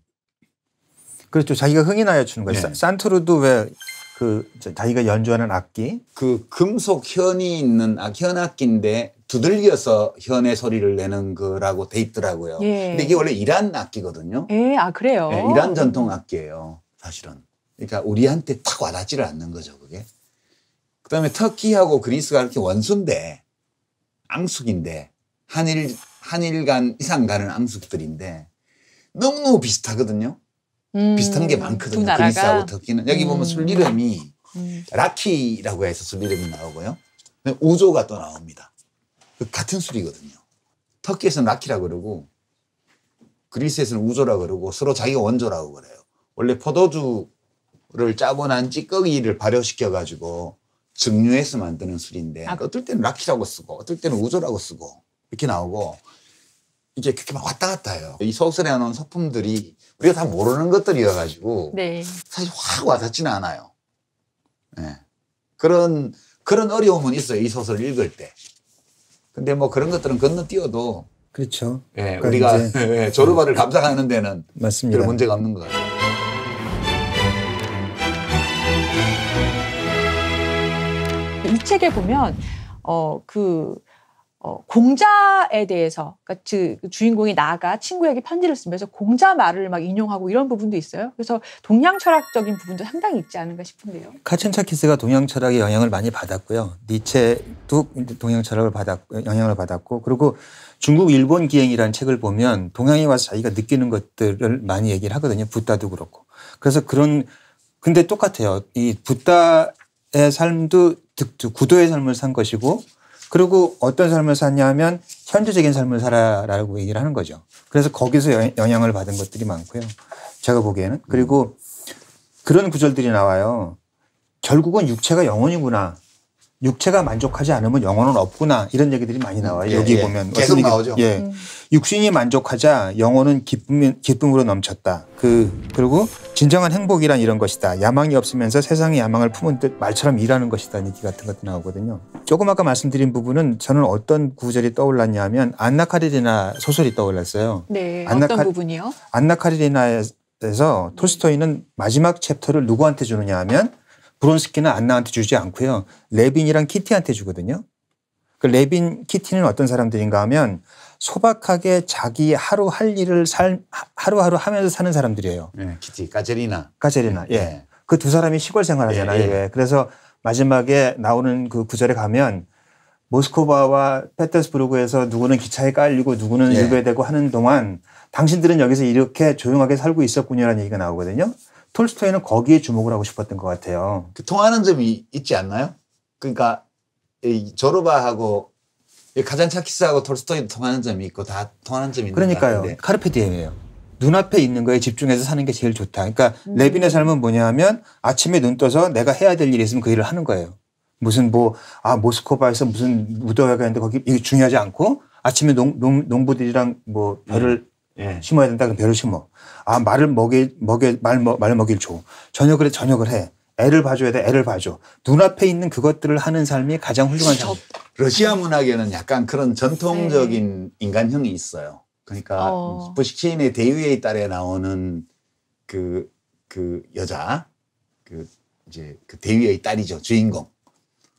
그렇죠. 자기가 흥이나여 추는 거예요. 네. 산트루도왜그 자기가 연주하는 악기? 그 금속 현이 있는 악 아, 현악기인데 두들겨서 현의 소리를 내는 거라고 돼 있더라고요. 예. 근데 이게 원래 이란 악기거든요. 예, 아 그래요. 예, 이란 전통 악기예요, 사실은. 그러니까 우리한테 탁 와닿지를 않는 거죠, 그게. 그다음에 터키하고 그리스가 이렇게 원수인데 앙숙인데 한일 한일간 이상 가는 앙숙들인데 너무 비슷하거든요. 음, 비슷한 게 많거든요. 그리스하고 터키는 여기 음. 보면 술 이름이 음. 라키라고 해서 술 이름이 나오고요. 우조가 또 나옵니다. 그 같은 술이거든요. 터키에서는 라키라 그러고 그리스에서는 우조라 그러고 서로 자기가 원조라고 그래요. 원래 포도주를 짜고난 찌꺼기를 발효시켜 가지고 증류해서 만드는 술인데 아. 어떨 때는 라키라고 쓰고 어떨 때는 우조라고 쓰고 이렇게 나오고 이게 그렇게 막 왔다 갔다 해요. 이소설에 나온 소품들이 우리가 다 모르는 것들이어 가지고 네. 사실 확 와닿지는 않아요. 네. 그런 그런 어려움은 있어요. 이 소설을 읽을 때. 근데 뭐 그런 것들은 건너뛰어도 그렇죠. 예, 그러니까 우리가 졸업르바를 [laughs] 예, 감상하는 데는 맞습니다. 별 문제가 없는 것 같아요. 이 책에 보면 어그 어, 공자에 대해서 그러니까 그 주인공이 나가 친구에게 편지를 쓰면서 공자 말을 막 인용하고 이런 부분도 있어요. 그래서 동양 철학적인 부분도 상당히 있지 않은가 싶은데요. 카첸차키스가 동양 철학의 영향을 많이 받았고요. 니체도 동양 철학을 받았 영향을 받았고 그리고 중국 일본 기행이라는 책을 보면 동양에 와서 자기가 느끼는 것들을 많이 얘기를 하거든요. 붓다도 그렇고. 그래서 그런 근데 똑같아요. 이 붓다의 삶도 구도의 삶을 산 것이고 그리고 어떤 삶을 사냐면 현재적인 삶을 살아라고 얘기를 하는 거죠. 그래서 거기서 영향을 받은 것들이 많고요. 제가 보기에는 그리고 그런 구절들이 나와요. 결국은 육체가 영혼이구나. 육체가 만족하지 않으면 영혼은 없구나 이런 얘기들이 많이 나와요. 예, 여기 예. 보면 계속 나오죠. 예. 음. 육신이 만족하자 영혼은 기쁨 기쁨으로 넘쳤다. 그 그리고 진정한 행복이란 이런 것이다. 야망이 없으면서 세상의 야망을 품은 듯 말처럼 일하는 것이다. 얘기 같은 것도 나오거든요. 조금 아까 말씀드린 부분은 저는 어떤 구절이 떠올랐냐면 안나 카리리나 소설이 떠올랐어요. 네. 안나 어떤 카, 부분이요? 안나 카리리나에서 토스토이는 마지막 챕터를 누구한테 주느냐 하면 브론스키는 안나한테 주지 않고요. 레빈이랑 키티한테 주거든요. 그 레빈 키티는 어떤 사람들인가 하면 소박하게 자기 하루 할 일을 살 하루하루 하면서 사는 사람들이에요. 네, 키티 까제리나. 까제리나. 예. 예. 그 두 사람이 시골 생활하잖아요. 예, 예, 예. 그래서 마지막에 나오는 그 구절에 가면 모스크바와 페테스부르크에서 누구는 기차에 깔리고 누구는 예. 유배되고 하는 동안 당신들은 여기서 이렇게 조용하게 살고 있었군요라는 얘기가 나오거든요. 톨스토이는 거기에 주목을 하고 싶었던 것 같아요. 그 통하는 점이 있지 않나요? 그러니까 이 조르바하고 가 카잔차키스하고 톨스토이도 통하는 점이 있고 다 통하는 점이 있는 그러니까요. 카르페디엠이에요. 눈앞에 있는 거에 집중해서 사는 게 제일 좋다. 그러니까 음. 레빈의 삶은 뭐냐면 아침에 눈 떠서 내가 해야 될 일이 있으면 그 일을 하는 거예요. 무슨 뭐 아 모스크바에서 무슨 무더회가 있는데 거기 이게 중요하지 않고 아침에 농, 농, 농부들이랑 뭐 별을 음. 예. 심어야 된다. 그럼 배를 심어. 아, 말을 먹이, 먹이, 말, 말 먹일 줘. 저녁을 해, 저녁을 해. 애를 봐줘야 돼, 애를 봐줘. 눈앞에 있는 그것들을 하는 삶이 가장 훌륭한 삶. 러시아 문학에는 약간 그런 전통적인 네. 인간형이 있어요. 그러니까 어. 부식체인의 대위의 딸에 나오는 그, 그 여자, 그 이제 그 대위의 딸이죠. 주인공.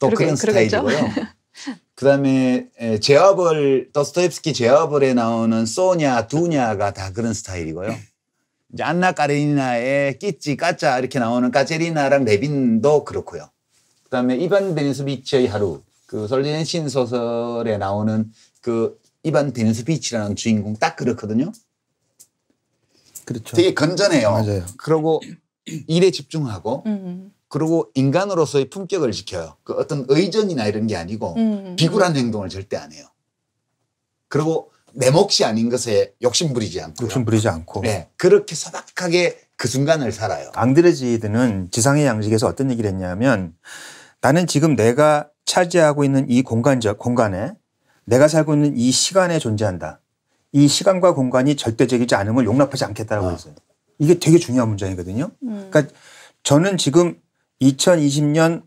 또 그러게, 그런 스타일이고요. [laughs] 그다음에 제어블 더스토옙스키 제어블에 나오는 소냐 두냐가 다 그런 스타일이고요. 이제 안나 까레니나의 끼찌 까짜 이렇게 나오는 까제리나랑 레빈도 그렇고요. 그다음에 이반 베니스비치의 하루 그 솔리엔신 소설에 나오는 그 이반 베니스비치라는 주인공 딱 그렇거든요. 그렇죠. 되게 건전해요. 맞아요. 그러고 일에 집중하고 음, 음. 그리고 인간으로서의 품격을 지켜요. 그 어떤 의전이나 이런 게 아니고 음. 비굴한 행동을 절대 안 해요. 그리고 내 몫이 아닌 것에 욕심 부리지 않고 욕심 부리지 않고 네 그렇게 소박하게 그 순간을 살아요. 앙드레지드는 지상의 양식에서 어떤 얘기를 했냐면 나는 지금 내가 차지하고 있는 이 공간적 공간에 내가 살고 있는 이 시간에 존재한다. 이 시간과 공간이 절대적이지 않음을 용납하지 않겠다라고 어. 했어요. 이게 되게 중요한 문장이거든요. 음. 그러니까 저는 지금 2020년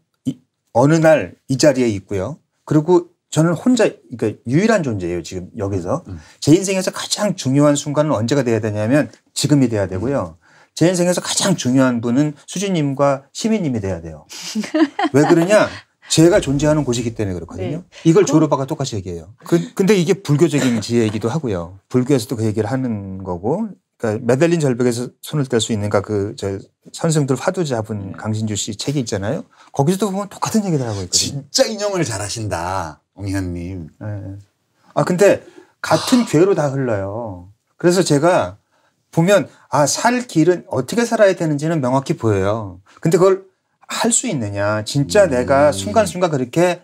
어느 날 이 자리에 있고요. 그리고 저는 혼자 그러니까 유일한 존재예요 지금 여기서 음. 제 인생에서 가장 중요한 순간은 언제가 돼야 되냐면 지금이 돼야 되고요. 음. 제 인생에서 가장 중요한 분은 수진님과 시민님이 돼야 돼요. 왜 그러냐? [laughs] 제가 존재하는 곳이기 때문에 그렇거든요. 네. 이걸 조르바가 똑같이 얘기해요. 그, 근데 이게 불교적인 지혜이기도 하고요. 불교에서도 그 얘기를 하는 거고 그러니까 메들린 절벽에서 손을 뗄 수 있는가 그저 선생들 화두 잡은 음. 강신주 씨 책이 있잖아요. 거기서도 보면 똑같은 얘기를 하고 있거든요. 진짜 인형을 잘하신다, 옹현님. 네. 예. 아 근데 같은 괴로 다 흘러요. 그래서 제가 보면 아살 길은 어떻게 살아야 되는지는 명확히 보여요. 근데 그걸 할 수 있느냐, 진짜 음. 내가 순간순간 그렇게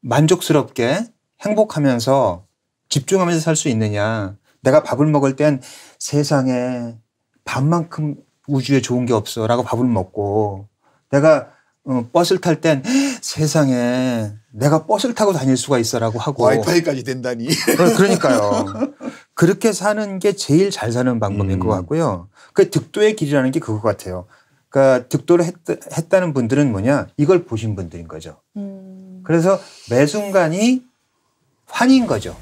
만족스럽게 행복하면서 집중하면서 살 수 있느냐. 내가 밥을 먹을 땐 세상에 밥만큼 우주에 좋은 게 없어 라고 밥을 먹고 내가 어, 버스를 탈 땐 세상에 내가 버스를 타고 다닐 수가 있어라고 하고 와이파이까지 된다니 그러니까요 [laughs] 그렇게 사는 게 제일 잘 사는 방법인 음. 것 같고요 그 득도의 길이라는 게 그거 같아요 그러니까 득도를 했다, 는 분들은 뭐냐 이걸 보신 분들인 거죠 음. 그래서 매 순간이 환인 거죠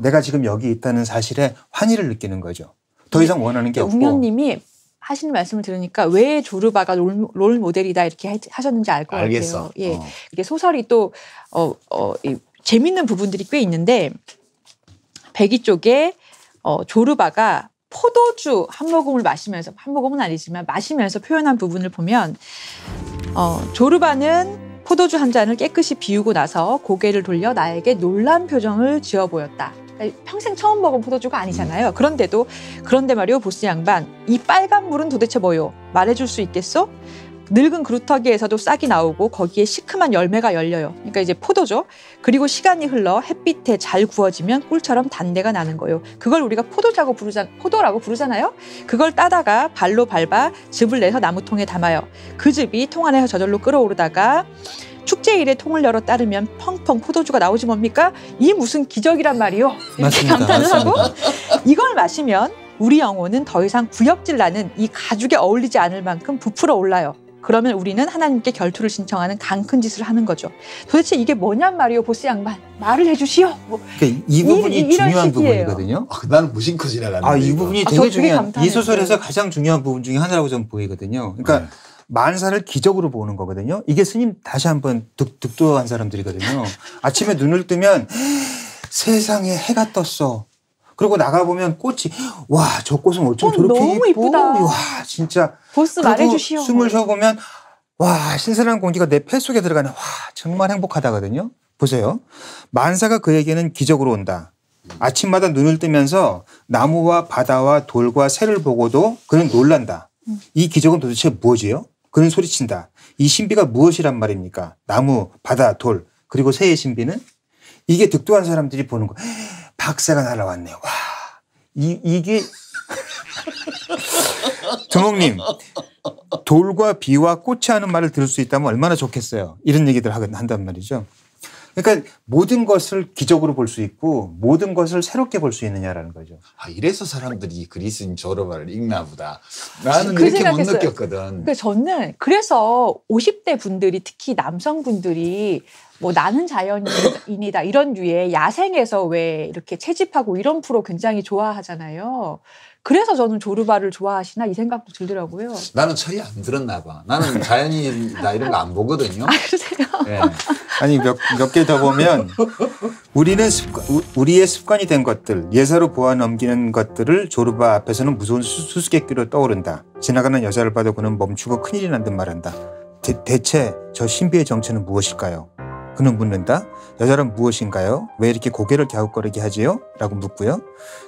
내가 지금 여기 있다는 사실에 환희를 느끼는 거죠. 더 예. 이상 원하는 게 예, 없고. 웅현님이 하시는 말씀을 들으니까 왜 조르바가 롤, 롤 모델이다 이렇게 하셨는지 알 것 같아요. 예, 어. 이게 소설이 또 어, 어, 이, 재밌는 부분들이 꽤 있는데 백이 쪽에 어, 조르바가 포도주 한 모금을 마시면서 한 모금은 아니지만 마시면서 표현한 부분을 보면 어, 조르바는 포도주 한 잔을 깨끗이 비우고 나서 고개를 돌려 나에게 놀란 표정을 지어 보였다. 평생 처음 먹은 포도주가 아니잖아요. 그런데도 그런데 말이오 보스 양반 이 빨간 물은 도대체 뭐요? 말해줄 수 있겠어? 늙은 그루터기에서도 싹이 나오고 거기에 시큼한 열매가 열려요. 그러니까 이제 포도죠. 그리고 시간이 흘러 햇빛에 잘 구워지면 꿀처럼 단내가 나는 거요. 그걸 우리가 포도자고 부르자 포도라고 부르잖아요. 그걸 따다가 발로 밟아 즙을 내서 나무통에 담아요. 그 즙이 통 안에서 저절로 끓어오르다가 축제일에 통을 열어 따르면 펑펑 포도주가 나오지 뭡니까? 이 무슨 기적이란 말이요. 이렇게 감탄을 하고 이걸 마시면 우리 영혼은 더 이상 구역질 나는 이 가죽에 어울리지 않을 만큼 부풀어 올라요. 그러면 우리는 하나님께 결투를 신청하는 강큰 짓을 하는 거죠. 도대체 이게 뭐냔 말이요, 보스 양반. 말을 해주시오. 뭐. 그러니까 이 부분이 이, 중요한 식이에요. 부분이거든요. 아, 나는 무심코 지나가는. 아, 이 부분이 아, 되게 아, 중요한. 이 소설에서 가장 중요한 부분 중에 하나라고 저는 보이거든요. 그러니까 네. 만사를 기적으로 보는 거거든요. 이게 스님 다시 한번 득도한 득 사람들이거든요. 아침에 눈을 뜨면 세상에 해가 떴어. 그리고 나가보면 꽃이 와 저 꽃은 어쩜 저렇게 예쁘다. 와 진짜. 보스 말해주시오. 숨을 쉬어보면 와 신선한 공기가 내 폐 속에 들어가는 와 정말 행복하다거든요. 보세요. 만사가 그에게는 기적으로 온다. 아침마다 눈을 뜨면서 나무와 바다와 돌과 새를 보고도 그는 놀란다. 이 기적은 도대체 뭐지요 그는 소리친다. 이 신비가 무엇이란 말입니까? 나무, 바다, 돌, 그리고 새의 신비는? 이게 득도한 사람들이 보는 거. 박사가 날아왔네. 와. 이, 이게. 정옥님, [laughs] 돌과 비와 꽃이 하는 말을 들을 수 있다면 얼마나 좋겠어요. 이런 얘기들 한단 말이죠. 그러니까 모든 것을 기적으로 볼 수 있고 모든 것을 새롭게 볼 수 있느냐라는 거죠. 아 이래서 사람들이 그리스인 졸업을 읽나 보다. 그 나는 그 이렇게 생각했어요. 못 느꼈거든. 그러 저는 그래서 50대 분들이 특히 남성분들이 뭐 나는 자연인이다 이런 류의 야생에서 왜 이렇게 채집하고 이런 프로 굉장히 좋아하잖아요. 그래서 저는 조르바를 좋아하시나 이 생각도 들더라고요. 나는 철이 안 들었나 봐. 나는 자연이나 이런 거 안 보거든요. 아, 그러세요? 네. 아니 몇몇 개 더 보면 우리는 습관, 우리의 습관이 된 것들 예사로 보아 넘기는 것들을 조르바 앞에서는 무서운 수, 수께끼로 떠오른다. 지나가는 여자를 봐도 그는 멈추고 큰일이 난 듯 말한다. 대, 대체 저 신비의 정체는 무엇일까요? 그는 묻는다. 여자란 무엇인가요? 왜 이렇게 고개를 갸웃거리게 하지요? 라고 묻고요.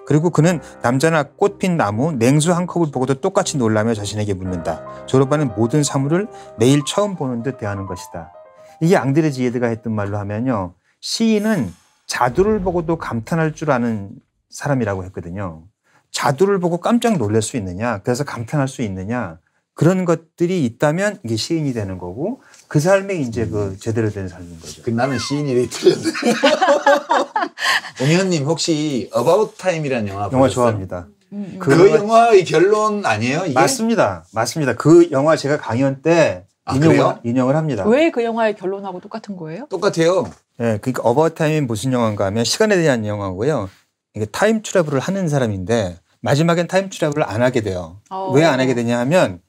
그리고 그는 남자나 꽃핀 나무, 냉수 한 컵을 보고도 똑같이 놀라며 자신에게 묻는다. 졸업하는 모든 사물을 매일 처음 보는 듯 대하는 것이다. 이게 앙드레 지에드가 했던 말로 하면요. 시인은 자두를 보고도 감탄할 줄 아는 사람이라고 했거든요. 자두를 보고 깜짝 놀랄 수 있느냐, 그래서 감탄할 수 있느냐, 그런 것들이 있다면 이게 시인이 되는 거고, 그 삶이 이제 그 제대로 된 삶인 거죠. 그 나는 시인이 왜 틀렸네. 공현님 [laughs] 혹시 About Time이라는 영화 영화 보셨어요? 좋아합니다. 음, 음. 그, 그, 영화의 결론 아니에요? 이게? 맞습니다, 맞습니다. 그 영화 제가 강연 때 아, 인용을, 인용을 합니다. 왜 그 영화의 결론하고 똑같은 거예요? 똑같아요. 네, 그러니까 About Time이 무슨 영화인가 하면 시간에 대한 영화고요. 이게 타임 트래블을 하는 사람인데 마지막엔 타임 트래블을 안 하게 돼요. 어. 왜안 하게 되냐 하면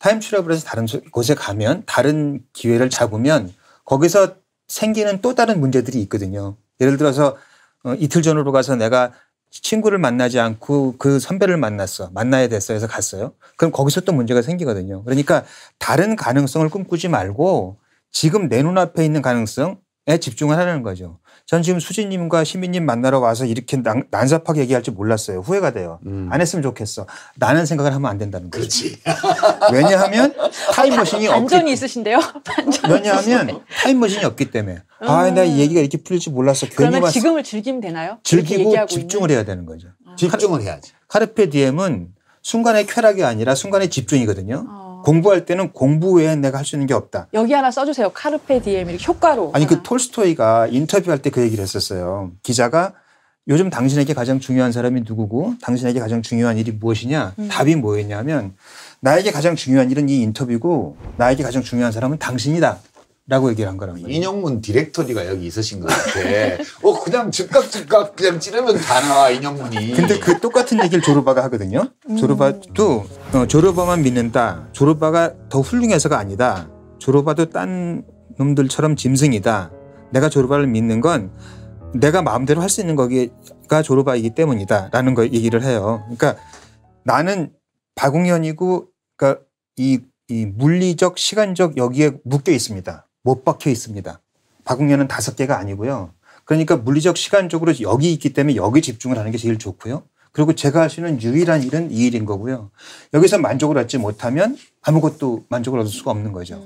타임 트러블 해서 다른 곳에 가면 다른 기회를 잡으면 거기서 생기는 또 다른 문제들이 있거든요. 예를 들어서 어, 이틀 전으로 가서 내가 친구를 만나지 않고 그 선배를 만났어. 만나야 됐어 해서 갔어요. 그럼 거기서 또 문제가 생기거든요. 그러니까 다른 가능성을 꿈꾸지 말고 지금 내 눈앞에 있는 가능성 집중을 하려는 거죠. 전 지금 수진님과 시민님 만나러 와서 이렇게 난, 삽하게 얘기할지 몰랐어요. 후회가 돼요. 음. 안 했으면 좋겠어. 나는 생각을 하면 안 된다는 거죠. 그렇지. [laughs] 왜냐하면 타임머신이 반, 없기 [laughs] 반전이 있으신데요. 반전 왜냐하면 타임머신이 없기 때문에 음. 아, 나 이 얘기가 이렇게 풀릴지 몰랐어. 괜히 그러면 지금을 즐기면 되나요? 즐기고 집중을 있는? 해야 되는 거죠. 아. 집중을 해야지. 카르페 디엠은 순간의 쾌락이 아니라 순간의 집중이거든요. 어. 공부할 때는 공부 외에 내가 할 수 있는 게 없다. 여기 하나 써주세요. 카르페 디엠 이렇 효과로. 아니 하나. 그 아. 톨스토이가 인터뷰할 때 그 얘기를 했었어요. 기자가 요즘 당신에게 가장 중요한 사람이 누구고 당신에게 가장 중요한 일이 무엇이냐 음. 답이 뭐였냐면 나에게 가장 중요한 일은 이 인터뷰고 나에게 가장 중요한 사람은 당신이다. 라고 얘기를 한 거란 말이에요. 인형문 디렉터리가 여기 있으신 것 같아. [laughs] 어, 그냥 즉각 즉각 그냥 찌르면 다 나와, 인형문이. 근데 그 똑같은 얘기를 조르바가 하거든요. 음. 조르바도 어, 조르바만 믿는다. 조르바가 더 훌륭해서가 아니다. 조르바도 딴 놈들처럼 짐승이다. 내가 조르바를 믿는 건 내가 마음대로 할 수 있는 거기가 조르바이기 때문이다. 라는 걸 얘기를 해요. 그러니까 나는 박웅현이고, 그러니까 이, 이 물리적, 시간적 여기에 묶여 있습니다. 못 박혀 있습니다. 박음면은 다섯 개가 아니고요. 그러니까 물리적 시간적으로 여기 있기 때문에 여기 집중을 하는 게 제일 좋고요. 그리고 제가 할 수 있는 유일한 일은 이 일인 거고요. 여기서 만족을 얻지 못하면 아무것도 만족을 얻을 수가 없는 거죠.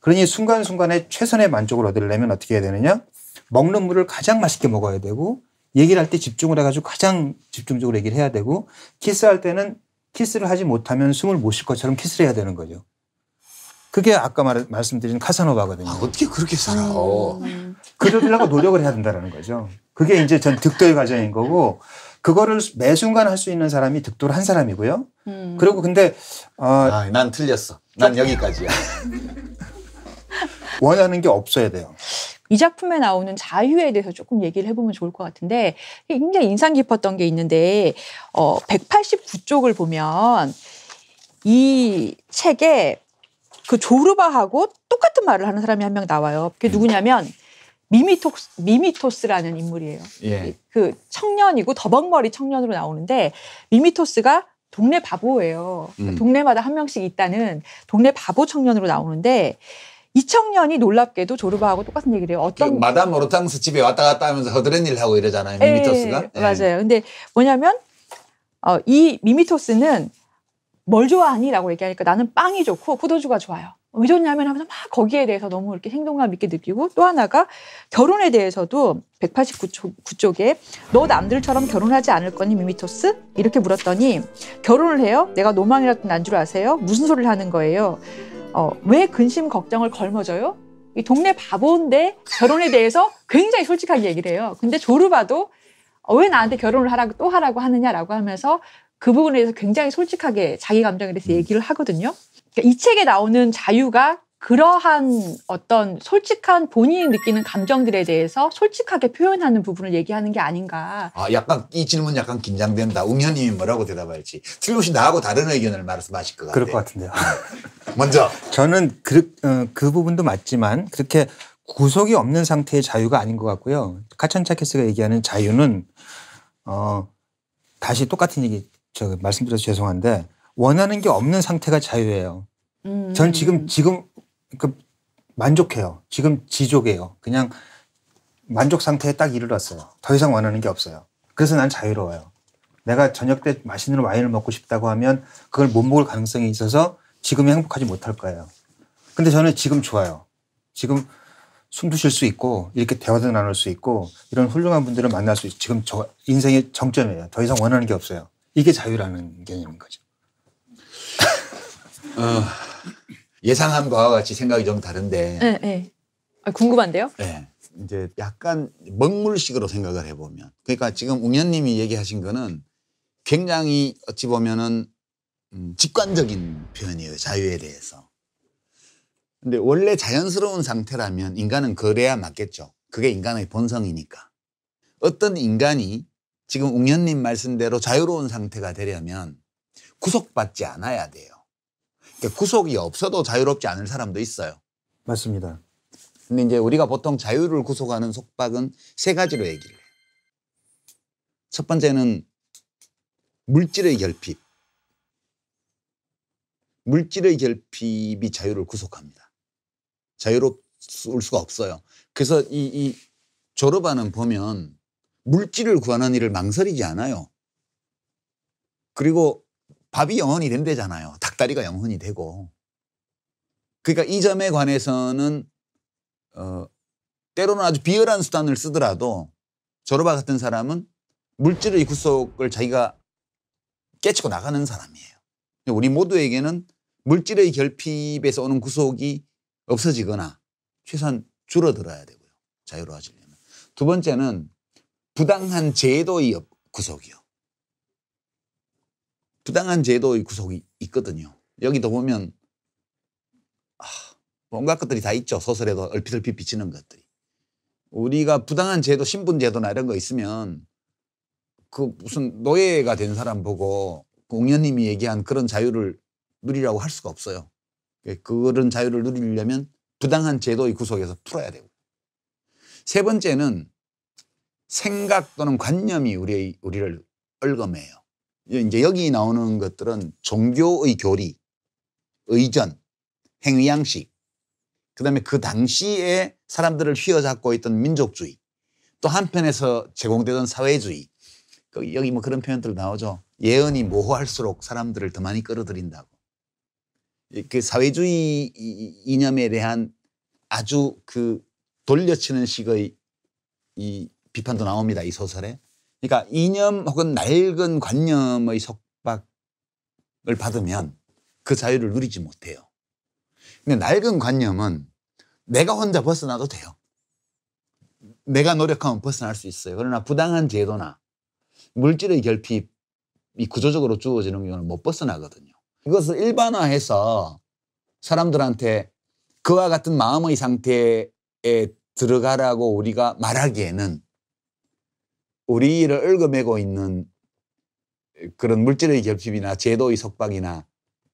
그러니 순간순간에 최선의 만족을 얻으려면 어떻게 해야 되느냐? 먹는 물을 가장 맛있게 먹어야 되고 얘기를 할 때 집중을 해가지고 가장 집중적으로 얘기를 해야 되고 키스할 때는 키스를 하지 못하면 숨을 못 쉴 것처럼 키스를 해야 되는 거죠. 그게 아까 말, 말씀드린 카사노바거든요. 아, 어떻게 그렇게 살아? 음. 어. 그러려고 노력을 해야 된다는 거죠. 그게 이제 전 득도의 과정인 거고 그거를 매 순간 할 수 있는 사람이 득도를 한 사람이고요. 음. 그리고 근데 어, 아, 난 틀렸어. 난 여기까지야. [laughs] 원하는 게 없어야 돼요. 이 작품에 나오는 자유에 대해서 조금 얘기를 해보면 좋을 것 같은데 굉장히 인상 깊었던 게 있는데 어, 189쪽을 보면 이 책에 그 조르바하고 똑같은 말을 하는 사람이 한 명 나와요. 그게 음. 누구냐면 미미톡스, 미미토스라는 인물이에요. 예. 그 청년이고 더벅머리 청년으로 나오는데 미미토스가 동네 바보예요. 그러니까 음. 동네마다 한 명씩 있다는 동네 바보 청년으로 나오는데 이 청년이 놀랍게도 조르바하고 똑같은 얘기를 해요. 어떤 그 마담 모르탕스 집에 왔다 갔다 하면서 허드렛 일 하고 이러잖아요. 미미토스가. 예, 예. 맞아요. 근데 뭐냐면 어, 이 미미토스는 뭘 좋아하니? 라고 얘기하니까 나는 빵이 좋고 포도주가 좋아요. 왜 좋냐면 하면서 막 거기에 대해서 너무 이렇게 행동감 있게 느끼고 또 하나가 결혼에 대해서도 189쪽에 너 남들처럼 결혼하지 않을 거니 미미토스? 이렇게 물었더니 결혼을 해요? 내가 노망이라도 난 줄 아세요? 무슨 소리를 하는 거예요? 어, 왜 근심 걱정을 걸머져요? 이 동네 바보인데 결혼에 대해서 굉장히 솔직하게 얘기를 해요. 근데 조르바도 어, 왜 나한테 결혼을 하라고 또 하라고 하느냐라고 하면서 그 부분에 대해서 굉장히 솔직하게 자기 감정에 대해서 음. 얘기를 하거든요. 그러니까 이 책에 나오는 자유가 그러한 어떤 솔직한 본인이 느끼는 감정들에 대해서 솔직하게 표현하는 부분을 얘기하는 게 아닌가. 아, 약간 이 질문 약간 긴장된다. 웅현님이 뭐라고 대답할지. 틀림없이 나하고 다른 의견을 말씀하실 것 같아요. 그럴 것 같은데요. 음. 먼저. [laughs] 저는 그, 어, 그 부분도 맞지만 그렇게 구속이 없는 상태의 자유가 아닌 것 같고요. 카천차케스가 얘기하는 자유는 어, 다시 똑같은 얘기 저 말씀드려서 죄송한데 원하는 게 없는 상태가 자유예요. 음. 전 지금 지금 그 만족해요. 지금 지족해요. 그냥 만족 상태에 딱 이르렀어요. 더 이상 원하는 게 없어요. 그래서 난 자유로워요. 내가 저녁 때 맛있는 와인을 먹고 싶다고 하면 그걸 못 먹을 가능성이 있어서 지금 행복하지 못할 거예요. 근데 저는 지금 좋아요. 지금 숨도 쉴수 있고 이렇게 대화도 나눌 수 있고 이런 훌륭한 분들을 만날 수 있고 지금 저 인생의 정점이에요. 더 이상 원하는 게 없어요. 이게 자유라는 개념인 거죠. 어, 예상한 바와 같이 생각이 좀 다른데. 네, 네. 아, 궁금한데요? 네. 이제 약간 먹물식으로 생각을 해보면. 그러니까 지금 웅현님이 얘기하신 거는 굉장히 어찌 보면은 음, 직관적인 표현이에요. 자유에 대해서. 근데 원래 자연스러운 상태라면 인간은 그래야 맞겠죠. 그게 인간의 본성이니까. 어떤 인간이 지금 웅현님 말씀대로 자유로운 상태가 되려면 구속받지 않아야 돼요. 그러니까 구속이 없어도 자유롭지 않을 사람도 있어요. 맞습니다. 근데 이제 우리가 보통 자유를 구속하는 속박은 세 가지로 얘기를 해요. 첫 번째는 물질의 결핍. 물질의 결핍이 자유를 구속합니다. 자유로울 수가 없어요. 그래서 이, 이 졸업하는 보면 물질을 구하는 일을 망설이지 않아요. 그리고 밥이 영혼이 된대잖아요. 닭다리가 영혼이 되고. 그러니까 이 점에 관해서는 어, 때로는 아주 비열한 수단을 쓰더라도 저로바 같은 사람은 물질의 구속을 자기가 깨치고 나가는 사람이에요. 우리 모두에게는 물질의 결핍에서 오는 구속이 없어지거나 최소한 줄어들어야 되고요. 자유로워지려면. 두 번째는 부당한 제도의 구속이요. 부당한 제도의 구속이 있거든요. 여기도 보면 뭔가 아, 것들이 다 있죠. 소설에도 얼핏얼핏 비치는 것들이. 우리가 부당한 제도, 신분제도나 이런 거 있으면 그 무슨 노예가 된 사람 보고 그 공연님이 얘기한 그런 자유를 누리라고 할 수가 없어요. 예, 그런 자유를 누리려면 부당한 제도의 구속에서 풀어야 되고. 세 번째는 생각 또는 관념이 우리 우리를 얼검해요. 이제 여기 나오는 것들은 종교의 교리, 의전, 행위 양식, 그다음에 그 당시에 사람들을 휘어잡고 있던 민족주의, 또 한편에서 제공되던 사회주의, 그 여기 뭐 그런 표현들 나오죠. 예언이 모호할수록 사람들을 더 많이 끌어들인다고. 그 사회주의 이념에 대한 아주 그 돌려치는 식의 이 비판도 나옵니다. 이 소설에. 그러니까 이념 혹은 낡은 관념의 속박을 받으면 그 자유를 누리지 못해요. 근데 낡은 관념은 내가 혼자 벗어나도 돼요. 내가 노력하면 벗어날 수 있어요. 그러나 부당한 제도나 물질의 결핍이 구조적으로 주어지는 경우는 못 벗어나거든요. 이것을 일반화해서 사람들한테 그와 같은 마음의 상태에 들어가라고 우리가 말하기에는 우리를 얽어매고 있는 그런 물질의 결핍이나 제도의 속박이나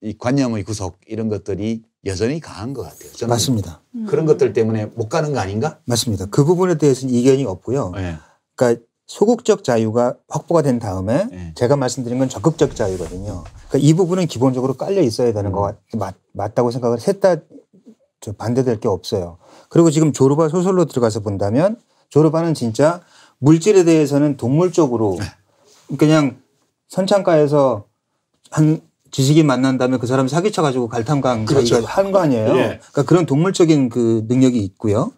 이 관념의 구속 이런 것들이 여전히 강한 것 같아요. 저는 맞습니다. 그런 것들 때문에 못 가는 거 아닌가? 맞습니다. 그 부분에 대해서는 이견이 없고요. 네. 그러니까 소극적 자유가 확보가 된 다음에 네. 제가 말씀드린 건 적극적 자유거든요. 그러니까 이 부분은 기본적으로 깔려 있어야 되는 것 맞, 맞다고 생각을 했다 반대될 게 없어요. 그리고 지금 조르바 소설로 들어가서 본다면 조르바는 진짜 물질에 대해서는 동물적으로 네. 그냥 선창가에서 한지식이 만난 다면그 사람 사기쳐 가지고 갈탄강 그렇죠. 한거 아니에요. 예. 그러니까 그런 동물적인 그 능력이 있고요.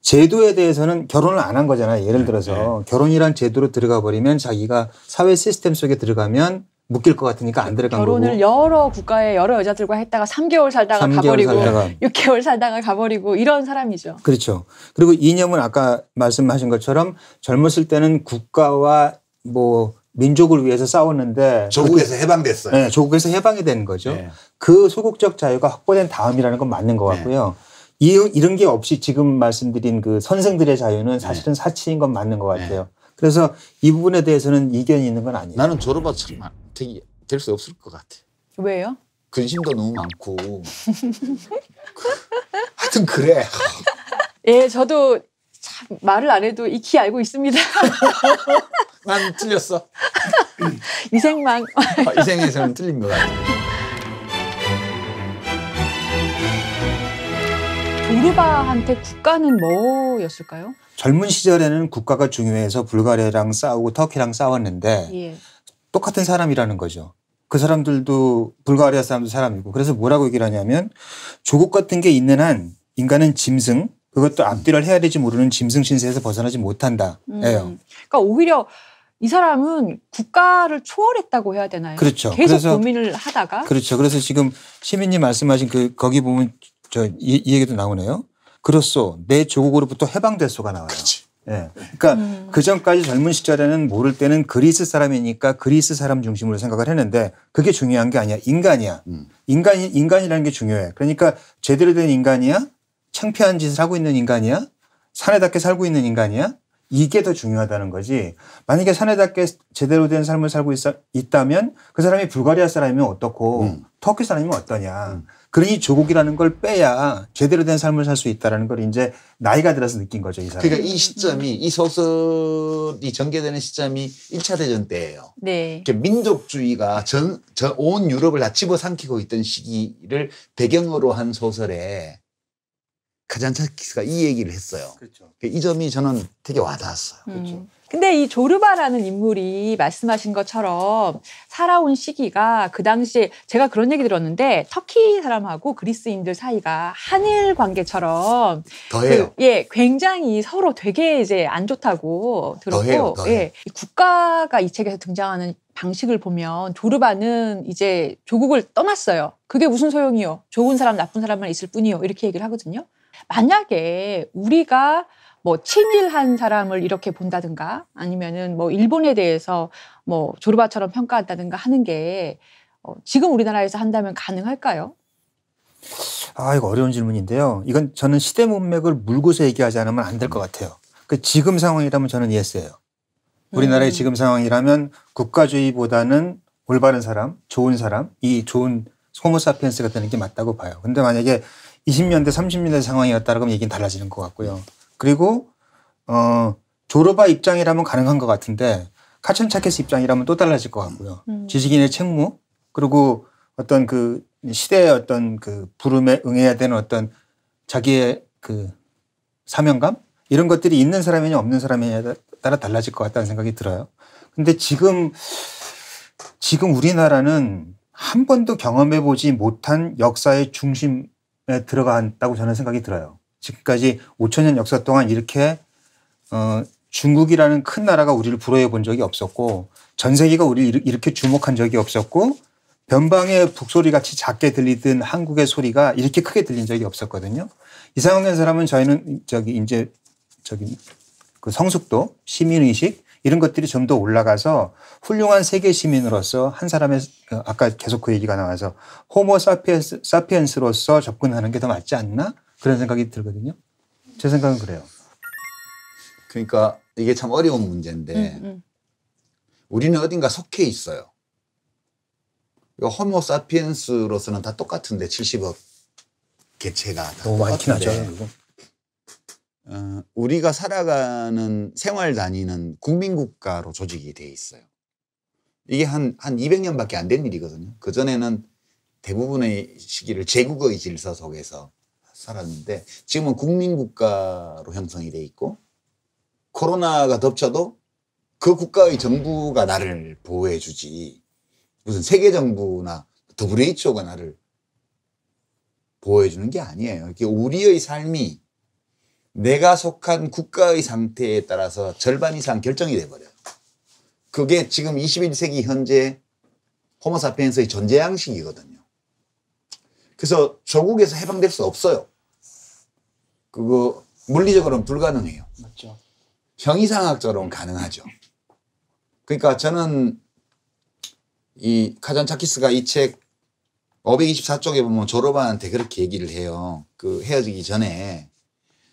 제도에 대해서는 결혼을 안 한 거잖아요. 예를 네. 들어서 예. 결혼이란 제도로 들어가 버리면 자기가 사회 시스템 속에 들어가면 묶일 것 같으니까 안 들어간 결혼을 거고. 여러 국가의 여러 여자들과 했다가 3개월 살다가 3개월 가버리고 살다가. 6개월 [laughs] 살다가 가버리고 이런 사람이죠. 그렇죠. 그리고 이념은 아까 말씀하신 것처럼 젊었을 때는 국가와 뭐 민족을 위해서 싸웠는데 조국에서 해방됐어요. 네, 조국에서 해방이 된 거죠. 네. 그소극적 자유가 확보된 다음이라는 건 맞는 것 네. 같고요. 네. 이, 이런 게 없이 지금 말씀드린 그 선생들의 자유는 사실은 사치인 건 맞는 것 같아요. 네. 그래서 이 부분에 대해서는 이견이 있는 건 아니에요. 나는 졸업조르만 되게 될수 없을 것 같아. 왜요? 근심도 너무 많고. [laughs] 그, 하여튼 그래. [laughs] 예, 저도 참 말을 안 해도 익히 알고 있습니다. [laughs] 난 틀렸어. 이생만. 어, 이생에서는 틀린 것 같아. 도르바한테 국가는 뭐였을까요? 젊은 시절에는 국가가 중요해서 불가리아랑 싸우고 터키랑 싸웠는데 예. 똑같은 사람이라는 거죠. 그 사람들도 불가리아 사람도 사람이고 그래서 뭐라고 얘기를 하냐면 조국 같은 게 있는 한 인간은 짐승 그것도 앞뒤를 해야 될지 모르는 짐승 신세에서 벗어나지 못한다. 예요. 음. 그러니까 오히려 이 사람은 국가를 초월했다고 해야 되나요? 그렇죠. 계속 그래서, 고민을 하다가 그렇죠. 그래서 지금 시민님 말씀하신 그 거기 보면 저이 이 얘기도 나오네요. 그렇소내 조국으로부터 해방될수가 나와요. 그렇 예. 그러니까 음. 그 전까지 젊은 시절에는 모를 때는 그리스 사람이니까 그리스 사람 중심으로 생각을 했는데 그게 중요한 게 아니야. 인간이야. 음. 인간이 인간이라는 게 중요해. 그러니까 제대로 된 인간이야. 창피한 짓을 하고 있는 인간이야. 사내답게 살고 있는 인간이야. 이게 더 중요하다는 거지. 만약에 사내답게 제대로 된 삶을 살고 있, 다면그 사람이 불가리아 사람이면 어떻고 음. 터키 사람이면 어떠냐. 음. 그러니 조국이라는 걸 빼야 제대로 된 삶을 살 수 있다라는 걸 이제 나이가 들어서 느낀 거죠, 이 사람. 그러니까 이 시점이 이 소설이 전개되는 시점이 1차 대전 때예요. 네. 그러니 민족주의가 전온 유럽을 다 집어삼키고 있던 시기를 배경으로 한 소설에 카잔차키스가 이 얘기를 했어요. 그렇죠. 이 점이 저는 되게 와닿았어요. 음. 그렇죠. 음. 근데 이 조르바라는 인물이 말씀하신 것처럼 살아온 시기가 그 당시에 제가 그런 얘기 들었는데 터키 사람하고 그리스인들 사이가 한일 관계처럼 더해요. 그, 예, 굉장히 서로 되게 이제 안 좋다고 들었고 더해요, 더해요. 예, 국가가 이 책에서 등장하는 방식을 보면 조르바는 이제 조국을 떠났어요. 그게 무슨 소용이요? 좋은 사람, 나쁜 사람만 있을 뿐이요. 이렇게 얘기를 하거든요. 만약에 우리가 뭐 친일한 사람을 이렇게 본다든가 아니면은 뭐 일본에 대해서 뭐 조르바처럼 평가한다든가 하는 게 어, 지금 우리나라에서 한다면 가능할까요? 아 이거 어려운 질문인데요. 이건 저는 시대 문맥을 물고서 얘기하지 않으면 안 될 것 같아요. 그 지금 상황이라면 저는 이해했어요 우리나라의 음. 지금 상황이라면 국가주의보다는 올바른 사람, 좋은 사람, 이 좋은 소모사피엔스가 되는 게 맞다고 봐요. 근데 만약에 20년대, 30년대 상황이었다 그러면 얘기는 달라지는 것 같고요. 그리고 어 조르바 입장이라면 가능한 것 같은데 카천 차케스 입장이라면 또 달라질 것 같고요. 음. 지식인의 책무 그리고 어떤 그 시대의 어떤 그 부름에 응해야 되는 어떤 자기의 그 사명감 이런 것들이 있는 사람이냐 없는 사람이냐에 따라 달라질 것 같다는 생각이 들어요. 근데 지금 지금 우리나라는 한 번도 경험해 보지 못한 역사의 중심에 들어간다고 저는 생각이 들어요. 지금까지 5천년 역사 동안 이렇게 어, 중국이라는 큰 나라가 우리를 불허해 본 적이 없었고 전 세계가 우리를 이렇게 주목한 적이 없었고 변방의 북소리 같이 작게 들리던 한국의 소리가 이렇게 크게 들린 적이 없었거든요. 이상현 형 사람은 저희는 저기 이제 저기 그 성숙도 시민의식 이런 것들이 좀 더 올라가서 훌륭한 세계 시민으로서 한 사람의 어, 아까 계속 그 얘기가 나와서 호모 사피엔스, 사피엔스로서 접근하는 게 더 맞지 않나? 그런 생각이 들거든요. 제 생각은 그래요. 그러니까 이게 참 어려운 문제인데 음, 음. 우리는 어딘가 속해 있어요. 이 호모 사피엔스로서는 다 똑같은데 70억 개체가 다 너무 많긴 하죠. 어, 우리가 살아가는 생활 다니는 국민국가로 조직이 돼 있어요. 이게 한, 한 200년밖에 안 된 일이거든요. 그전에는 대부분의 시기를 제국의 질서 속에서 살았는데 지금은 국민국가로 형성이 돼 있고 코로나가 덮쳐도 그 국가의 정부가 나를 보호해 주지 무슨 세계 정부나 WHO가 나를 보호해 주는 게 아니에요. 이게 우리의 삶이 내가 속한 국가의 상태에 따라서 절반 이상 결정이 돼 버려요. 그게 지금 21세기 현재 호모사피엔스의 존재 양식이거든요. 그래서 조국에서 해방될 수 없어요. 그거 물리적으로는 불가능해요. 맞죠. 형이상학적으로는 가능하죠. 그러니까 저는 이 카잔차키스가 이 책 524쪽에 보면 졸업반한테 그렇게 얘기를 해요. 그 헤어지기 전에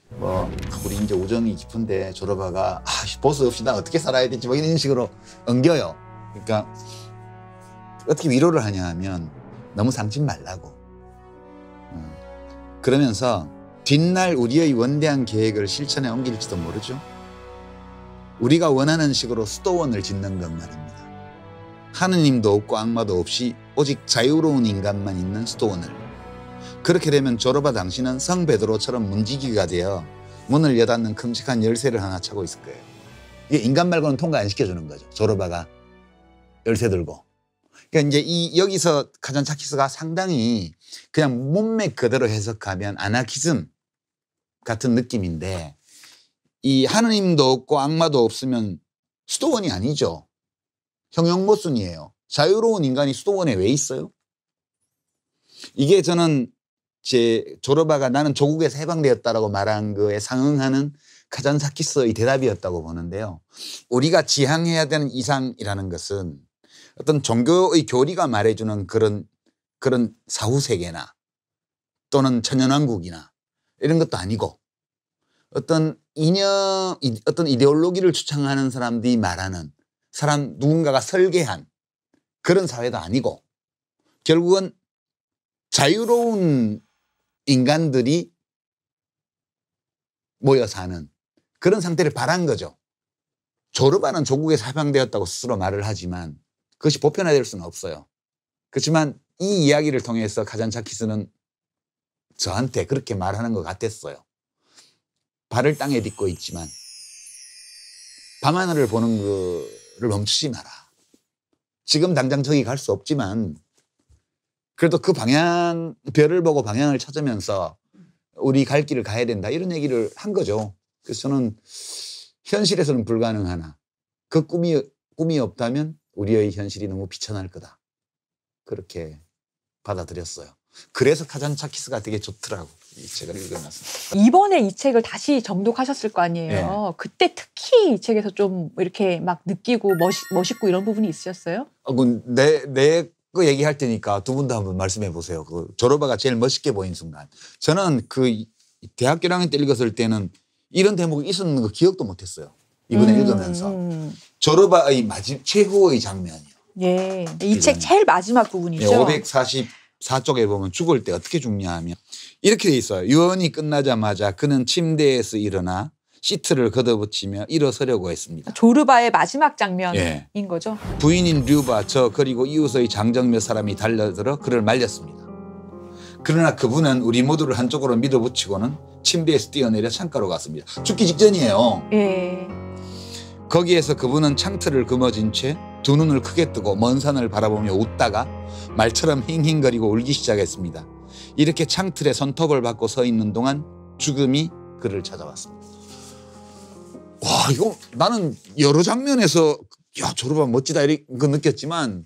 뭐 아, 우리 이제 우정이 깊은데 조로바가 아 보스 없이 나 어떻게 살아야 되지 뭐 이런 식으로 엉겨요. 그러니까 어떻게 위로를 하냐 하면 너무 상친 말라고. 음. 그러면서 뒷날 우리의 원대한 계획을 실천에 옮길지도 모르죠. 우리가 원하는 식으로 수도원을 짓는 것 말입니다. 하느님도 없고 악마도 없이 오직 자유로운 인간만 있는 수도원을. 그렇게 되면 조르바 당신은 성베드로처럼 문지기가 되어 문을 여닫는 큼직한 열쇠를 하나 차고 있을 거예요. 이게 인간 말고는 통과 안 시켜주는 거죠. 조르바가 열쇠 들고. 그러니까 이제 이 여기서 카잔차키스가 상당히 그냥 몸매 그대로 해석하면 아나키즘 같은 느낌인데 이 하느님도 없고 악마도 없으면 수도원이 아니죠. 형용모순이에요. 자유로운 인간이 수도원에 왜 있어요? 이게 저는 제 조르바가 나는 조국에서 해방되었다라고 말한 거에 상응하는 카잔사키스의 대답이었다고 보는데요. 우리가 지향해야 되는 이상이라는 것은 어떤 종교의 교리가 말해주는 그런 그런 사후세계나 또는 천연왕국이나 이런 것도 아니고 어떤 이념, 어떤 이데올로기를 주창하는 사람들이 말하는 사람 누군가가 설계한 그런 사회도 아니고 결국은 자유로운 인간들이 모여 사는 그런 상태를 바란 거죠. 조르바는 조국에 사병되었다고 스스로 말을 하지만 그것이 보편화될 수는 없어요. 그렇지만 이 이야기를 통해서 카잔차키스는 저한테 그렇게 말하는 것 같았어요. 발을 땅에 딛고 있지만 밤하늘을 보는 거를 멈추지 마라. 지금 당장 저기 갈 수 없지만 그래도 그 방향, 별을 보고 방향을 찾으면서 우리 갈 길을 가야 된다. 이런 얘기를 한 거죠. 그래서 저는 현실에서는 불가능하나 그 꿈이, 꿈이 없다면 우리의 현실이 너무 비천할 거다. 그렇게 받아들였어요. 그래서 카잔차키스가 되게 좋더라고 이 책을 읽으면서 이번에 이 책을 다시 정독하셨을 거 아니에요. 네. 그때 특히 이 책에서 좀 이렇게 막 느끼고 멋 멋있고 이런 부분이 있으셨어요? 어, 아, 뭐, 내내 그 얘기할 테니까 두분도 한번 말씀해 보세요. 그 조로바가 제일 멋있게 보인 순간. 저는 그 대학교 1학년 때 읽었을 때는 이런 대목이 있었는 거 기억도 못했어요. 이번에 음. 읽으면서 음. 조로바의 마지막 최후의 장면이. 예. 이책 네. 제일 마지막 부분이죠. 예, 544쪽에 보면 죽을 때 어떻게 죽냐 하면 이렇게 돼 있어요. 유언이 끝나자마자 그는 침대에서 일어나 시트를 걷어붙이며 일어서려고 했습니다. 아, 조르바의 마지막 장면인 예. 거죠. 부인인 류바 저 그리고 이웃의 장정 몇 사람이 달려들어 그를 말렸습니다. 그러나 그분은 우리 모두를 한쪽으로 밀어붙이고는 침대에서 뛰어내려 창가로 갔습니다. 죽기 직전이에요. 예. 거기에서 그분은 창틀을 금어진 채두 눈을 크게 뜨고 먼 산을 바라보며 웃다가 말처럼 힝힝거리고 울기 시작했습니다. 이렇게 창틀에 손톱을 받고 서 있는 동안 죽음이 그를 찾아왔습니다. 와, 이거 나는 여러 장면에서 야, 졸업하면 멋지다 이렇게 그 느꼈지만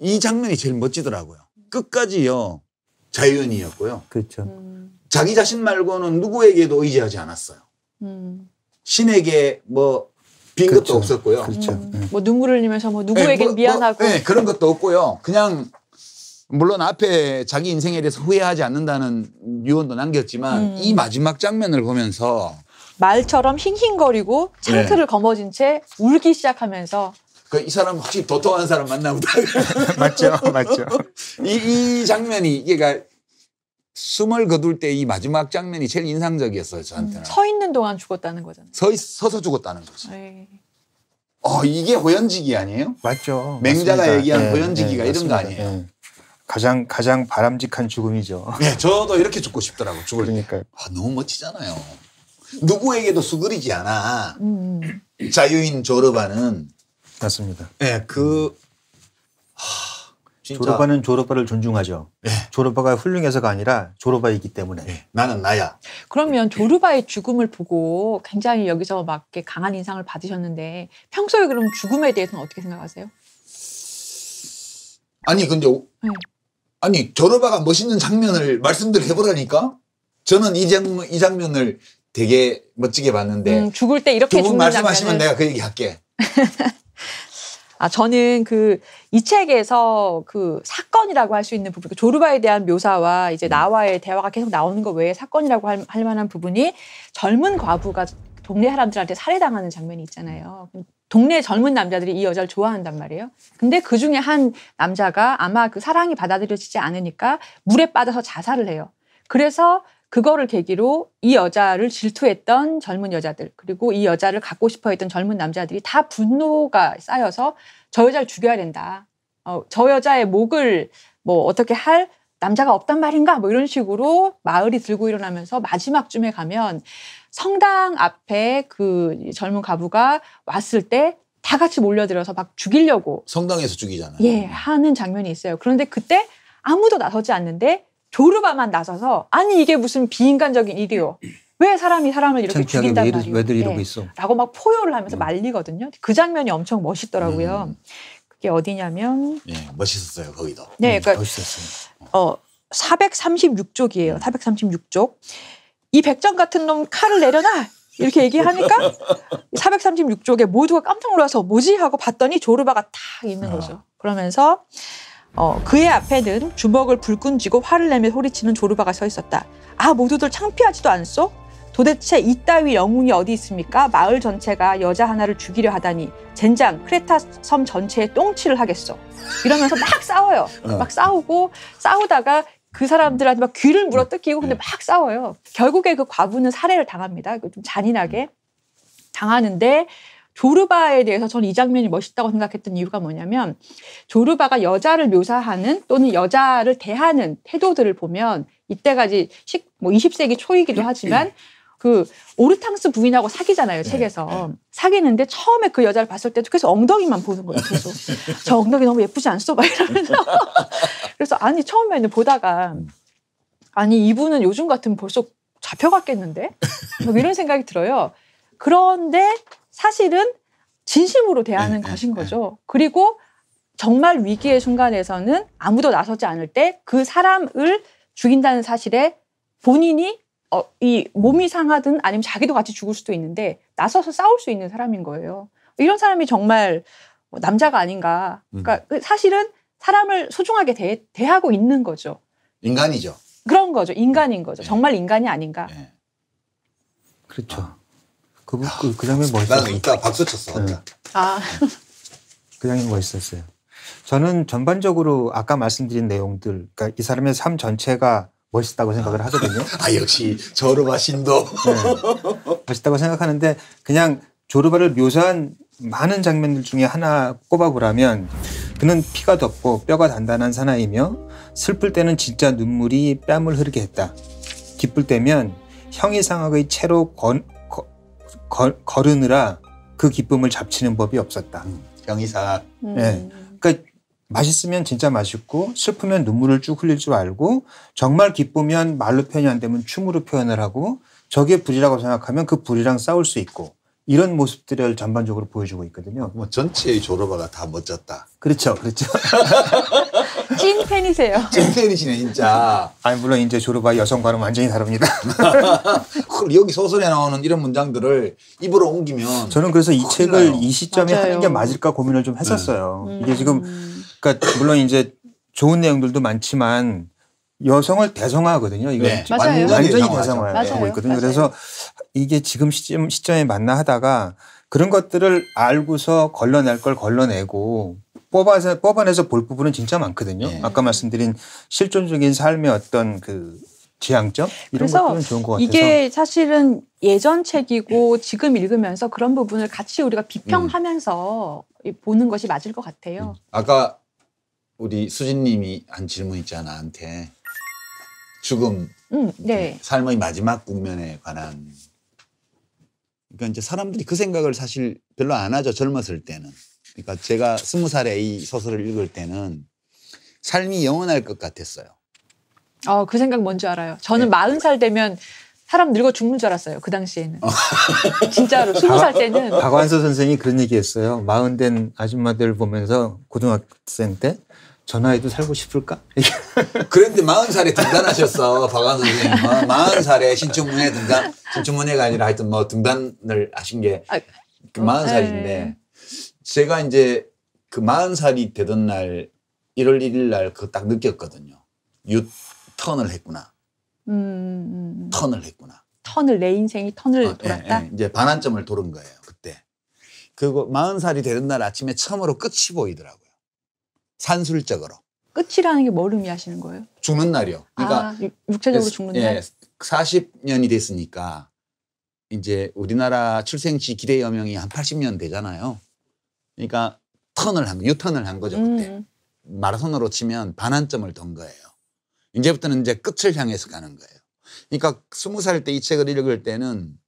이 장면이 제일 멋지더라고요. 끝까지요. 자연이었고요 그렇죠. 음. 자기 자신 말고는 누구에게도 의지하지 않았어요. 음. 신에게 뭐빈 그렇죠. 것도 없었고요. 그렇죠. 음. 네. 뭐 눈물을 흘리면서 뭐 누구에게 네, 뭐, 뭐 미안하고 뭐, 네, 그런 것도 없고요. 그냥 물론 앞에 자기 인생에 대해서 후회하지 않는다는 유언도 남겼지만 음. 이 마지막 장면을 보면서 말처럼 힝힝거리고 창틀을 네. 거머쥔 채 울기 시작하면서 그이 사람 확실히 도통한 사람 만나보다 [laughs] 맞죠, 맞죠. [laughs] 이, 이 장면이 그러니까 숨을 거둘 때 이 마지막 장면이 제일 인상적이었어요 저한테는. 음, 서 있는 동안 죽었다는 거잖아요. 서 있, 서서 죽었다는 거죠. 네. 어 이게 호연지기 아니에요? 맞죠. 맹자가 맞습니다. 얘기한 네, 호연지기가 네, 이런 맞습니다. 거 아니에요? 네. 가장 가장 바람직한 죽음이죠. 네, 저도 이렇게 죽고 싶더라고 죽을 그러니까요. 때. 아, 너무 멋지잖아요. 누구에게도 수그리지 않아. 음. 음. 자유인 조르바는 맞습니다. 네, 그 하... 진짜. 졸업하는졸업반를 존중하죠. 네. 예. 졸업반가 훌륭해서가 아니라 졸업반이기 때문에. 네. 나는 나야. 그러면 졸업반의 죽음을 보고 굉장히 여기서 막 강한 인상을 받으셨는데 평소에 그럼 죽음에 대해서는 어떻게 생각하세요? 아니 근데 네. 아니 졸업반가 멋있는 장면을 말씀들 해보라니까 저는 이, 장, 이 장면을 되게 멋지게 봤는데 음, 죽을 때 이렇게 두분 말씀하시면 내가 그 얘기할게. [laughs] 아, 저는 그 이 책에서 그 사건이라고 할 수 있는 부분, 그 조르바에 대한 묘사와 이제 음. 나와의 대화가 계속 나오는 것 외에 사건이라고 할, 할 만한 부분이 젊은 과부가 동네 사람들한테 살해당하는 장면이 있잖아요. 동네 젊은 남자들이 이 여자를 좋아한단 말이에요. 근데 그 중에 한 남자가 아마 그 사랑이 받아들여지지 않으니까 물에 빠져서 자살을 해요. 그래서 그거를 계기로 이 여자를 질투했던 젊은 여자들 그리고 이 여자를 갖고 싶어했던 젊은 남자들이 다 분노가 쌓여서 저 여자를 죽여야 된다. 어, 저 여자의 목을 뭐 어떻게 할 남자가 없단 말인가 뭐 이런 식으로 마을이 들고 일어나면서 마지막쯤에 가면 성당 앞에 그 젊은 가부가 왔을 때 다 같이 몰려들어서 막 죽이려고 성당에서 죽이잖아요. 예, 하는 장면이 있어요. 그런데 그때 아무도 나서지 않는데 조르바만 나서서 아니 이게 무슨 비인간적인 일이요. 왜 사람이 사람을 이렇게 죽인단 말이요. 왜들 이러고 있어. 네. 라고 막 포효를 하면서 음. 말리거든요. 그 장면이 엄청 멋있더라고요. 음. 그게 어디냐면 네, 멋있었어요. 거기도. 네, 음, 그러니까 멋있었어요. 어, 436쪽이에요. 음. 436쪽. 이 백정 같은 놈 칼을 내려놔. 이렇게 얘기하니까 436쪽에 [laughs] 모두가 깜짝 놀라서 뭐지 하고 봤더니 조르바가 딱 있는 아. 거죠. 그러면서 어, 그의 앞에는 주먹을 불끈 쥐고 화를 내며 소리치는 조르바가 서 있었다. 아, 모두들 창피하지도 않소? 도대체 이따위 영웅이 어디 있습니까? 마을 전체가 여자 하나를 죽이려 하다니 젠장 크레타 섬 전체에 똥칠을 하겠어. 이러면서 막 싸워요. 어. 막 싸우고 싸우다가 그 사람들한테 막 귀를 물어뜯기고 근데 네. 막 싸워요. 결국에 그 과부는 살해를 당합니다. 그 좀 잔인하게 음. 당하는데 조르바에 대해서 저는 이 장면이 멋있다고 생각했던 이유가 뭐냐면 조르바가 여자를 묘사하는 또는 여자를 대하는 태도들을 보면 이때까지 식, 뭐 20세기 초이기도 예. 하지만 그 오르탕스 부인하고 사귀잖아요 네. 책에서 네. 사귀는데 처음에 그 여자를 봤을 때도 계속 엉덩이만 보는 거예요 계속 저 엉덩이 너무 예쁘지 않소 막 이러면서 [laughs] 그래서 아니 처음에는 보다가 음. 아니 이분은 요즘 같으면 벌써 잡혀갔겠는데 이런 생각이 들어요 그런데 사실은 진심으로 네, 대하는 네, 것인 네. 거죠. 그리고 정말 위기의 순간에서는 아무도 나서지 않을 때 그 사람을 죽인다는 사실에 본인이 어, 이 몸이 상하든 아니면 자기도 같이 죽을 수도 있는데 나서서 싸울 수 있는 사람인 거예요. 이런 사람이 정말 뭐 남자가 아닌가. 그러니까 음. 그 사실은 사람을 소중하게 대, 대하고 있는 거죠. 인간이죠. 그런 거죠. 인간인 거죠. 정말 인간이 아닌가. 네. 그렇죠. 아. 그, 그, 그 장면 멋있었어요. 나는 이따 박수 쳤어. 네. 아. 그 장면 멋있었어요. 저는 전반적으로 아까 말씀드린 내용들, 그니까이 사람의 삶 전체가 멋있다고 생각을 하거든요. [laughs] 아, 역시 조르바 신도. 네. 멋있다고 생각하는데 그냥 조르바를 묘사한 많은 장면들 중에 하나 꼽아보라면 그는 피가 덥고 뼈가 단단한 사나이며 슬플 때는 진짜 눈물이 뺨을 흐르게 했다. 기쁠 때면 형이상학의 채로 권, 걸, 거르느라 그 기쁨을 잡치는 법이 없었다. 음, 경의사. 예. 음. 네. 그러니까 맛있으면 진짜 맛있고 슬프면 눈물을 쭉 흘릴 줄 알고 정말 기쁘면 말로 표현이 안 되면 춤으로 표현을 하고 저게 불이라고 생각하면 그 불이랑 싸울 수 있고 이런 모습들을 전반적으로 보여주고 있거든요. 뭐 전체의 조로바가 다 멋졌다. 그렇죠, 그렇죠. [laughs] 찐 팬이세요. [laughs] 찐 팬이시네 진짜. 아니 물론 이제 졸업한 여성과는 완전히 다릅니다. [laughs] 그럼 여기 소설에 나오는 이런 문장들을 입으로 옮기면 저는 그래서 이 책을 나요. 이 시점에 맞아요. 하는 게 맞을까 고민을 좀 했었어요. 음. 이게 지금 그러니까 물론 이제 좋은 내용들도 많지만 여성을 대성화하거든요. 이거 네. 완전히, 완전히 대성화하고 있거든요. 맞아요. 그래서 이게 지금 시점, 시점에 맞나 하다가 그런 것들을 알고서 걸러낼 걸 걸러내고 뽑아서 뽑아내서 볼 부분은 진짜 많거든요. 네. 아까 말씀드린 실존적인 삶의 어떤 그 지향점 이런 것들은 좋은 것 같아서 이게 사실은 예전 책이고 지금 읽으면서 그런 부분을 같이 우리가 비평하면서 음. 보는 것이 맞을 것 같아요. 음. 아까 우리 수진님이 한 질문 있잖아 나한테 죽음, 음, 네. 네. 삶의 마지막 국면에 관한 그러니까 이제 사람들이 그 생각을 사실 별로 안 하죠 젊었을 때는. 그러니까 제가 스무 살에 이 소설을 읽을 때는 삶이 영원할 것 같았어요. 어, 그 생각 뭔지 알아요. 저는 네. 마흔 네. 살 되면 사람 늙어 죽는 줄 알았어요. 그 당시에는. 어. [laughs] 진짜로. 스무 살 때는. 박완서 선생이 그런 얘기 했어요. 마흔 된 아줌마들 보면서 고등학생 때 전화해도 살고 싶을까? [laughs] 그런데 마흔 살에 등단하셨어. 박완서 선생님. 어, 마흔 살에 신춘문예 등단, 신춘문예가 아니라 하여튼 뭐 등단을 하신 게 아, 그 마흔 그 살인데. 네. 제가 이제 그 40살이 되던 날 1월 1일 날 그거 딱 느꼈거든요. 유 턴을 했구나. 음 음, 음, 음, 턴을 했구나. 턴을 내 인생이 턴을 어, 예, 돌았다. 예, 예. 이제 반환점을 돌은 거예요 그때. 그리고 40살이 되던날 아침에 처음으로 끝이 보이더라고요. 산술적으로. 끝이라는 게 뭘 의미하시는 거예요? 죽는 날이요. 그러니까 아, 육체적으로 예, 죽는 예, 날. 40년이 됐으니까 이제 우리나라 출생지 기대 여명이 한 80년 되잖아요. 그러니까 턴을 한 유턴을 한 거죠 그때. 음. 마라톤으로 치면 반환점을 던 거예요. 이제부터는 이제 끝을 향해서 가는 거예요. 그러니까 스무 살 때 이 책을 읽을 때는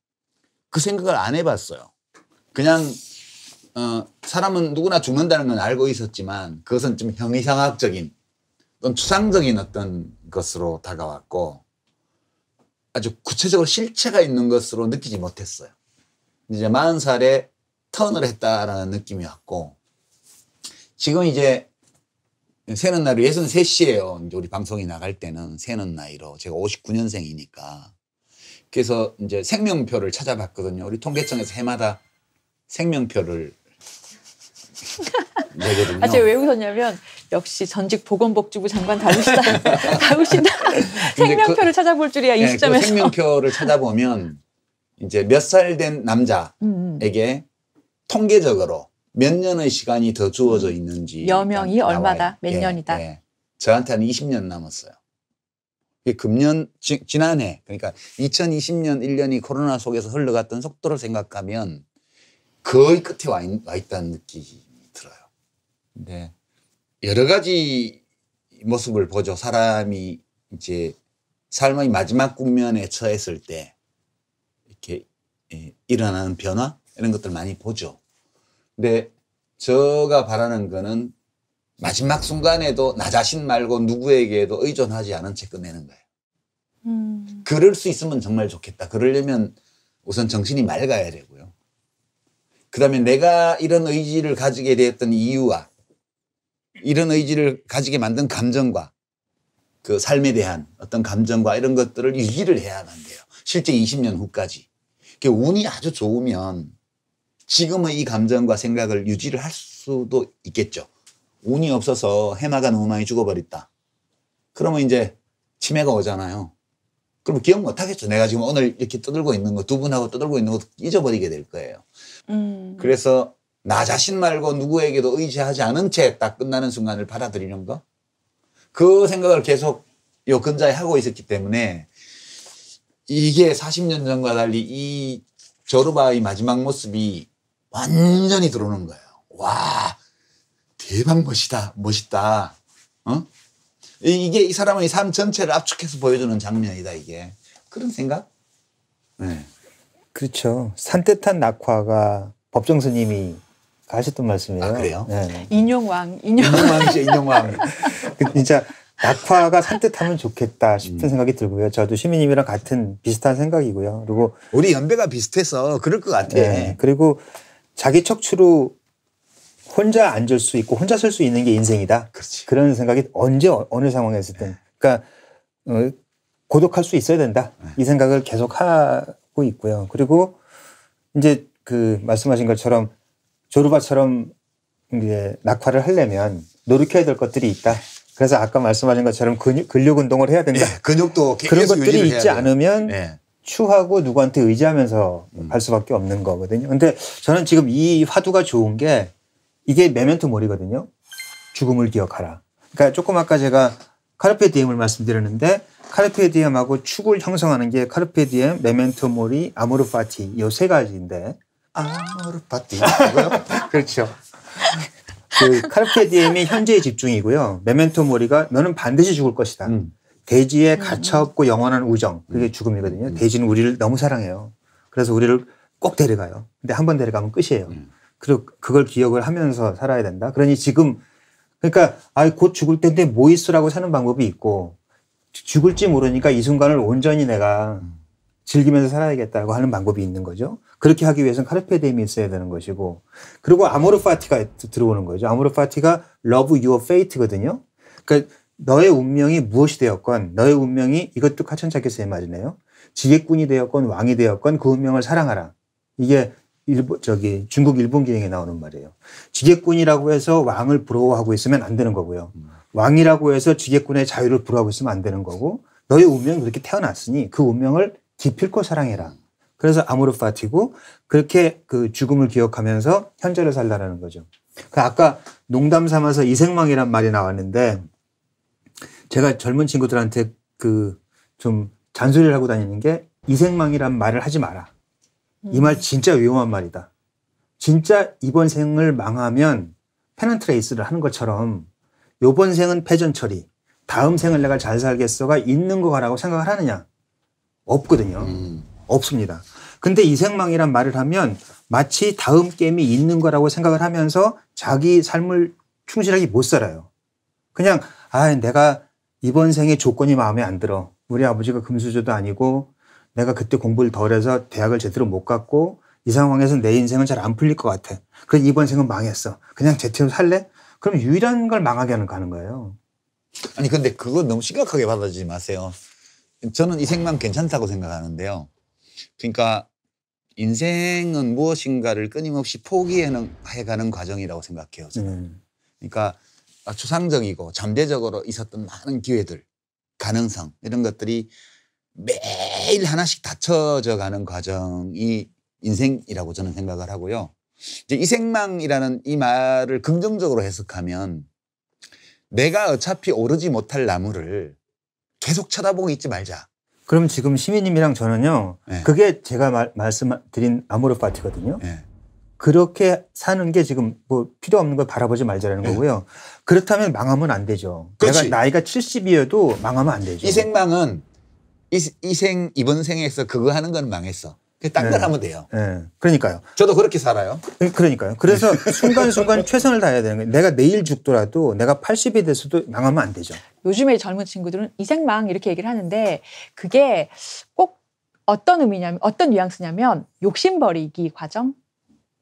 그 생각을 안 해봤어요. 그냥 어, 사람은 누구나 죽는다는 건 알고 있었지만 그것은 좀 형이상학적인 또 추상적인 어떤 것으로 다가왔고 아주 구체적으로 실체가 있는 것으로 느끼지 못했어요. 이제 마흔 살에 턴을 했다라는 느낌이 왔고 지금 이제 새는 날이 63시에요. 이제 우리 방송이 나갈 때는 새는 나이로 제가 59년생이니까 그래서 이제 생명표를 찾아봤거든요. 우리 통계청에서 해마다 생명표를 [laughs] 내거든요. 아, 제가 왜 웃었냐면 역시 전직 보건복지부 장관 다루시다 다루신다 [laughs] 그 생명표를 그, 찾아볼 줄이야 이 네, 시점에서 그 생명표를 찾아보면 이제 몇 살 된 남자에게 음, 음. 통계적으로 몇 년의 시간이 더 주어져 있는지 여명이 얼마다 몇 예, 년이다. 예. 저한테 는 20년 남았어요. 금년 지, 난해 그러니까 2020년 1년이 코로나 속에서 흘러갔던 속도를 생각하면 거의 끝에 와, 있, 와 있다는 느낌이 들어요. 네. 여러 가지 모습을 보죠. 사람이 이제 삶의 마지막 국면에 처했을 때 이렇게 예, 일어나는 변화 이런 것들 많이 보죠. 근데 제가 바라는 거는 마지막 순간에도 나 자신 말고 누구에게도 의존하지 않은 책 끝내는 거예요. 음. 그럴 수 있으면 정말 좋겠다. 그러려면 우선 정신이 맑아야 되고요. 그 다음에 내가 이런 의지를 가지게 되었던 이유와 이런 의지를 가지게 만든 감정과 그 삶에 대한 어떤 감정과 이런 것들을 유지를 해야만 돼요. 실제 20년 후까지. 그 운이 아주 좋으면 지금의 이 감정과 생각을 유지를 할 수도 있겠죠. 운이 없어서 해마가 너무 많이 죽어버렸다. 그러면 이제 치매가 오잖아요. 그럼 기억 못 하겠죠. 내가 지금 오늘 이렇게 떠들고 있는 거, 두 분하고 떠들고 있는 것도 잊어버리게 될 거예요. 음. 그래서 나 자신 말고 누구에게도 의지하지 않은 채 딱 끝나는 순간을 받아들이는 거. 그 생각을 계속 요 근자에 하고 있었기 때문에 이게 40년 전과 달리 이 조르바의 마지막 모습이 완전히 들어오는 거예요. 와, 대박 멋이다, 멋있다. 어? 이게 이 사람의 삶 전체를 압축해서 보여주는 장면이다, 이게. 그런 생각? 네. 그렇죠. 산뜻한 낙화가 법정 스님이 가셨던 말씀이에요. 아, 그래요? 네. 인용왕, [laughs] 인용왕. 인용왕이죠, 그 인용왕. 진짜 낙화가 산뜻하면 좋겠다 싶은 음. 생각이 들고요. 저도 시민님이랑 같은 비슷한 생각이고요. 그리고 우리 연배가 비슷해서 그럴 것 같아. 네. 그리고 자기 척추로 혼자 앉을 수 있고 혼자 설 수 있는 게 인생이다. 그렇지. 그런 생각이 언제 어, 어느 상황에서든 그러니까 어, 고독할 수 있어야 된다. 이 생각을 계속 하고 있고요. 그리고 이제 그 말씀하신 것처럼 조르바처럼 이제 낙화를 하려면 노력해야 될 것들이 있다. 그래서 아까 말씀하신 것처럼 근육, 근력 운동을 해야 된다. 네, 근육도 그런 것들이 있지 않으면 네. 추하고 누구한테 의지하면서 음. 갈 수밖에 없는 거거든요. 근데 저는 지금 이 화두가 좋은 게 이게 메멘토 몰이거든요. 죽음을 기억하라. 그러니까 조금 아까 제가 카르페 디엠을 말씀드렸는데 카르페 디엠하고 축을 형성하는 게 카르페 디엠, 메멘토 몰리 아모르 파티 이 세 가지인데 아모르 파티 [laughs] 그렇죠. 그 카르페 디엠이 현재의 집중이고요. 메멘토 모리가 너는 반드시 죽을 것이다. 음. 돼지에 음. 갇혀없고 영원한 우정 그게 음. 죽음이거든요. 음. 돼지는 우리를 너무 사랑해요. 그래서 우리를 꼭 데려가요. 근데 한 번 데려가면 끝이에요. 그리고 그걸 기억을 하면서 살아야 된다. 그러니 지금 그러니까 아이 곧 죽을 때데뭐 있으라고 사는 방법이 있고 죽을지 모르니까 이 순간을 온전히 내가 즐기면서 살아야겠다고 하는 방법이 있는 거죠. 그렇게 하기 위해서는 카르페데임이 있어야 되는 것이고 그리고 아모르 파티가 들어오는 거죠. 아모르 파티가 러브 유어 페이트거든요. 그러니까 너의 운명이 무엇이 되었건 너의 운명이 이것도 카천차케스의 말이네요. 지혜꾼이 되었건 왕이 되었건 그 운명을 사랑하라. 이게 일본 저기 중국 일본 기행에 나오는 말이에요. 지혜꾼이라고 해서 왕을 부러워하고 있으면 안 되는 거고요. 음. 왕이라고 해서 지혜꾼의 자유를 부러워하고 있으면 안 되는 거고 너의 운명이 그렇게 태어났으니 그 운명을 기필코 사랑해라. 그래서 아무르 파티고 그렇게 그 죽음을 기억하면서 현재를 살라라는 거죠. 그 아까 농담 삼아서 이생망이란 말이 나왔는데 제가 젊은 친구들한테 그 좀 잔소리를 하고 다니는 게 이생망이란 말을 하지 마라. 음. 이말 진짜 위험한 말이다. 진짜 이번 생을 망하면 페넌트레이스를 하는 것처럼 요번 생은 패전 처리, 다음 생을 내가 잘 살겠어가 있는 거라고 생각을 하느냐? 없거든요. 음. 없습니다. 근데 이생망이란 말을 하면 마치 다음 게임이 있는 거라고 생각을 하면서 자기 삶을 충실하게 못 살아요. 그냥 아 내가 이번 생에 조건이 마음에 안 들어. 우리 아버지가 금수저도 아니고 내가 그때 공부를 덜해서 대학을 제대로 못 갔고 이 상황에서 내 인생은 잘 안 풀릴 것 같아. 그래 이번 생은 망했어. 그냥 제대로 살래? 그럼 유일한 걸 망하게 하는 가는 거예요. 아니 근데 그거 너무 심각하게 받아들이지 마세요. 저는 이 생만 괜찮다고 생각하는데요. 그러니까 인생은 무엇인가를 끊임없이 포기해가는 과정이라고 생각해요. 저는. 음. 그러니까 아, 추상적이고 잠재적으로 있었던 많은 기회들, 가능성 이런 것들이 매일 하나씩 닫혀져 가는 과정이 인생이라고 저는 생각을 하고요. 이제 이생망이라는 이 말을 긍정적으로 해석하면 내가 어차피 오르지 못할 나무를 계속 쳐다보고 있지 말자. 그럼 지금 시민님이랑 저는요. 네. 그게 제가 말, 말씀드린 아모르 파티거든요. 네. 그렇게 사는 게 지금 뭐 필요 없는 걸 바라보지 말자라는 네. 거고요. 그렇다면 망하면 안 되죠. 그렇지. 내가 나이가 70이어도 망하면 안 되죠. 이 생망은 이, 생, 이번 생에서 그거 하는 건 망했어. 그 딴걸 네. 하면 돼요. 네. 그러니까요. 저도 그렇게 살아요. 그, 그러니까요. 그래서 네. [laughs] 순간순간 최선을 다해야 되는 거예요. 내가 내일 죽더라도 내가 80이 돼서도 망하면 안 되죠. 요즘에 젊은 친구들은 이생망 이렇게 얘기를 하는데 그게 꼭 어떤 의미냐면 어떤 뉘앙스냐면 욕심버리기 과정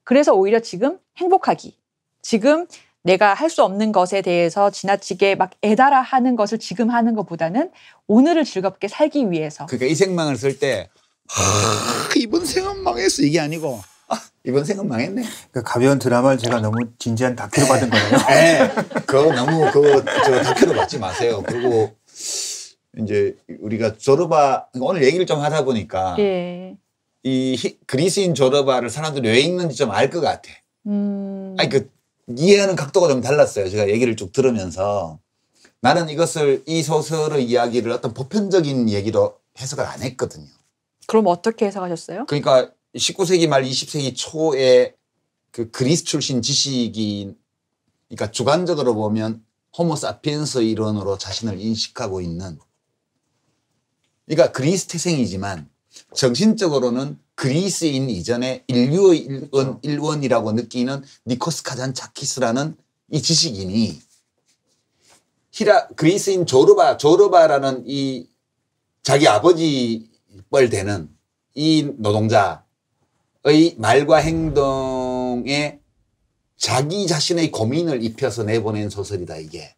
그래서 오히려 지금 행복하기. 지금 내가 할 수 없는 것에 대해서 지나치게 막 애달아 하는 것을 지금 하는 것보다는 오늘을 즐겁게 살기 위해서. 그러니까 이 생망을 쓸 때, 아, 이번 생은 망했어. 이게 아니고, 아, 이번 생은 망했네. 그 가벼운 드라마를 제가 너무 진지한 다큐로 받은 거네요. [laughs] 네. 그거 너무, 그거 저 다큐로 받지 마세요. 그리고 이제 우리가 조르바, 오늘 얘기를 좀 하다 보니까. 예. 이 히, 그리스인 조르바를 사람들이 왜 읽는지 좀 알 것 같아. 음. 아니 그 이해하는 각도가 좀 달랐어요. 제가 얘기를 쭉 들으면서 나는 이것을 이 소설의 이야기를 어떤 보편적인 얘기로 해석을 안 했거든요. 그럼 어떻게 해석하셨어요? 그러니까 19세기 말 20세기 초에 그 그리스 출신 지식인 그러니까 주관적으로 보면 호모사피엔스 이론으로 자신을 인식하고 있는 그러니까 그리스 태생이지만 정신적으로는 그리스인 이전의 인류의 일원, 그렇죠. 일원이라고 느끼는 니코스 카잔차키스라는 이 지식인이 히라 그리스인 조르바 조르바라는 이 자기 아버지 뻘 되는 이 노동자의 말과 행동에 자기 자신의 고민을 입혀서 내보낸 소설이다 이게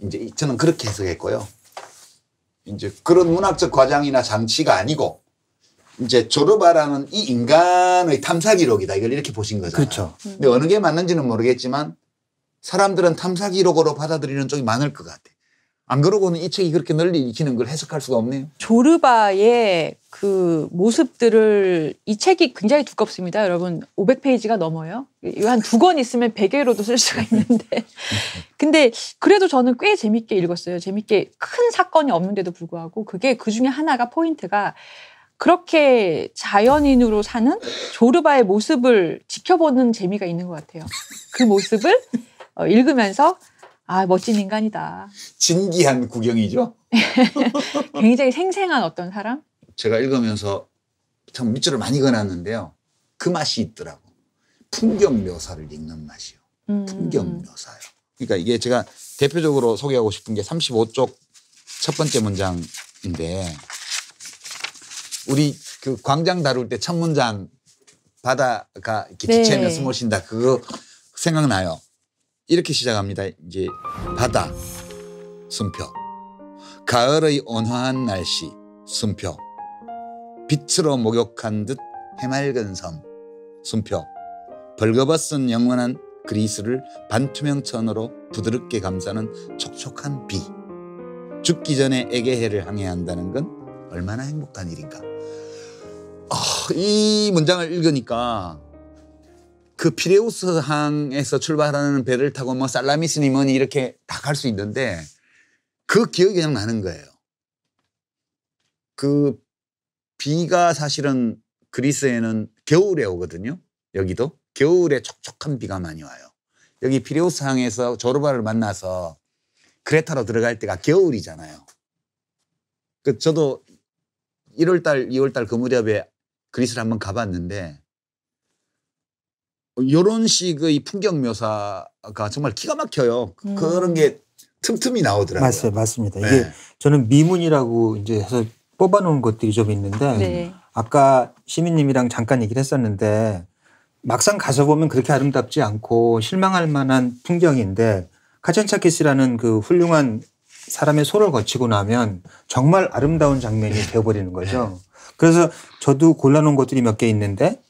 이제 저는 그렇게 해석했고요. 이제 그런 문학적 과장이나 장치가 아니고 이제 조르바라는 이 인간의 탐사 기록이다. 이걸 이렇게 보신 거잖아요. 그렇죠. 근데 어느 게 맞는지는 모르겠지만 사람들은 탐사 기록으로 받아들이는 쪽이 많을 것 같아. 안 그러고는 이 책이 그렇게 널리 익히는 걸 해석할 수가 없네요. 조르바의 그 모습들을 이 책이 굉장히 두껍습니다. 여러분 500페이지가 넘어요. 이거 한 두 권 있으면 1 0회로도쓸 수가 [laughs] 있는데. 근데 그래도 저는 꽤 재밌게 읽었어요. 재밌게 큰 사건이 없는데도 불구하고 그게 그중에 하나가 포인트가 그렇게 자연인으로 사는 조르바의 모습을 지켜보는 재미가 있는 것 같아요. 그 모습을 어, 읽으면서 아 멋진 인간이다. 진기한 구경이죠. [laughs] 굉장히 생생한 어떤 사람. 제가 읽으면서 참 밑줄을 많이 그어놨는데요. 그 맛이 있더라고. 풍경 묘사를 읽는 맛이요. 음, 음. 풍경 묘사요. 그러니까 이게 제가 대표적으로 소개하고 싶은 게 35쪽 첫 번째 문장인데 우리 그 광장 다룰 때 첫 문장 바다가 이렇게 네. 기체면 숨모신다 그거 생각나요. 이렇게 시작합니다. 이제 바다 숨표 가을의 온화한 날씨 숨표 빛으로 목욕한 듯 해맑은 섬 숨표 벌거벗은 영원한 그리스를 반투명천으로 부드럽게 감싸는 촉촉한 비 죽기 전에 에게해를 항해한다는 건 얼마나 행복한 일인가. 어, 이 문장을 읽으니까 그 피레우스 항에서 출발하는 배를 타고 뭐 살라미스 님은 이렇게 다 갈 수 있는데 그 기억이 그냥 나는 거예요. 그 비가 사실은 그리스에는 겨울에 오거든요. 여기도 겨울에 촉촉한 비가 많이 와요. 여기 피레우스 항에서 조르바를 만나서 크레타로 들어갈 때가 겨울이잖아요. 그 저도 1월달, 2월달 그 무렵에 그리스를 한번 가봤는데 요런 식의 풍경 묘사가 정말 기가 막혀요. 그, 음. 그런 게 틈틈이 나오더라고요. 맞아요. 맞습니다. 네. 이게 저는 미문이라고 이제 해서 뽑아놓은 것들이 좀 있는데 네. 아까 시민님이랑 잠깐 얘기를 했었는데 막상 가서 보면 그렇게 아름답지 않고 실망할 만한 풍경인데 카천차케스라는그 훌륭한 사람의 손을 거치고 나면 정말 아름다운 장면이 네. 되어버리는 네. 거죠. 그래서 저도 골라놓은 것들이 몇 개 있는데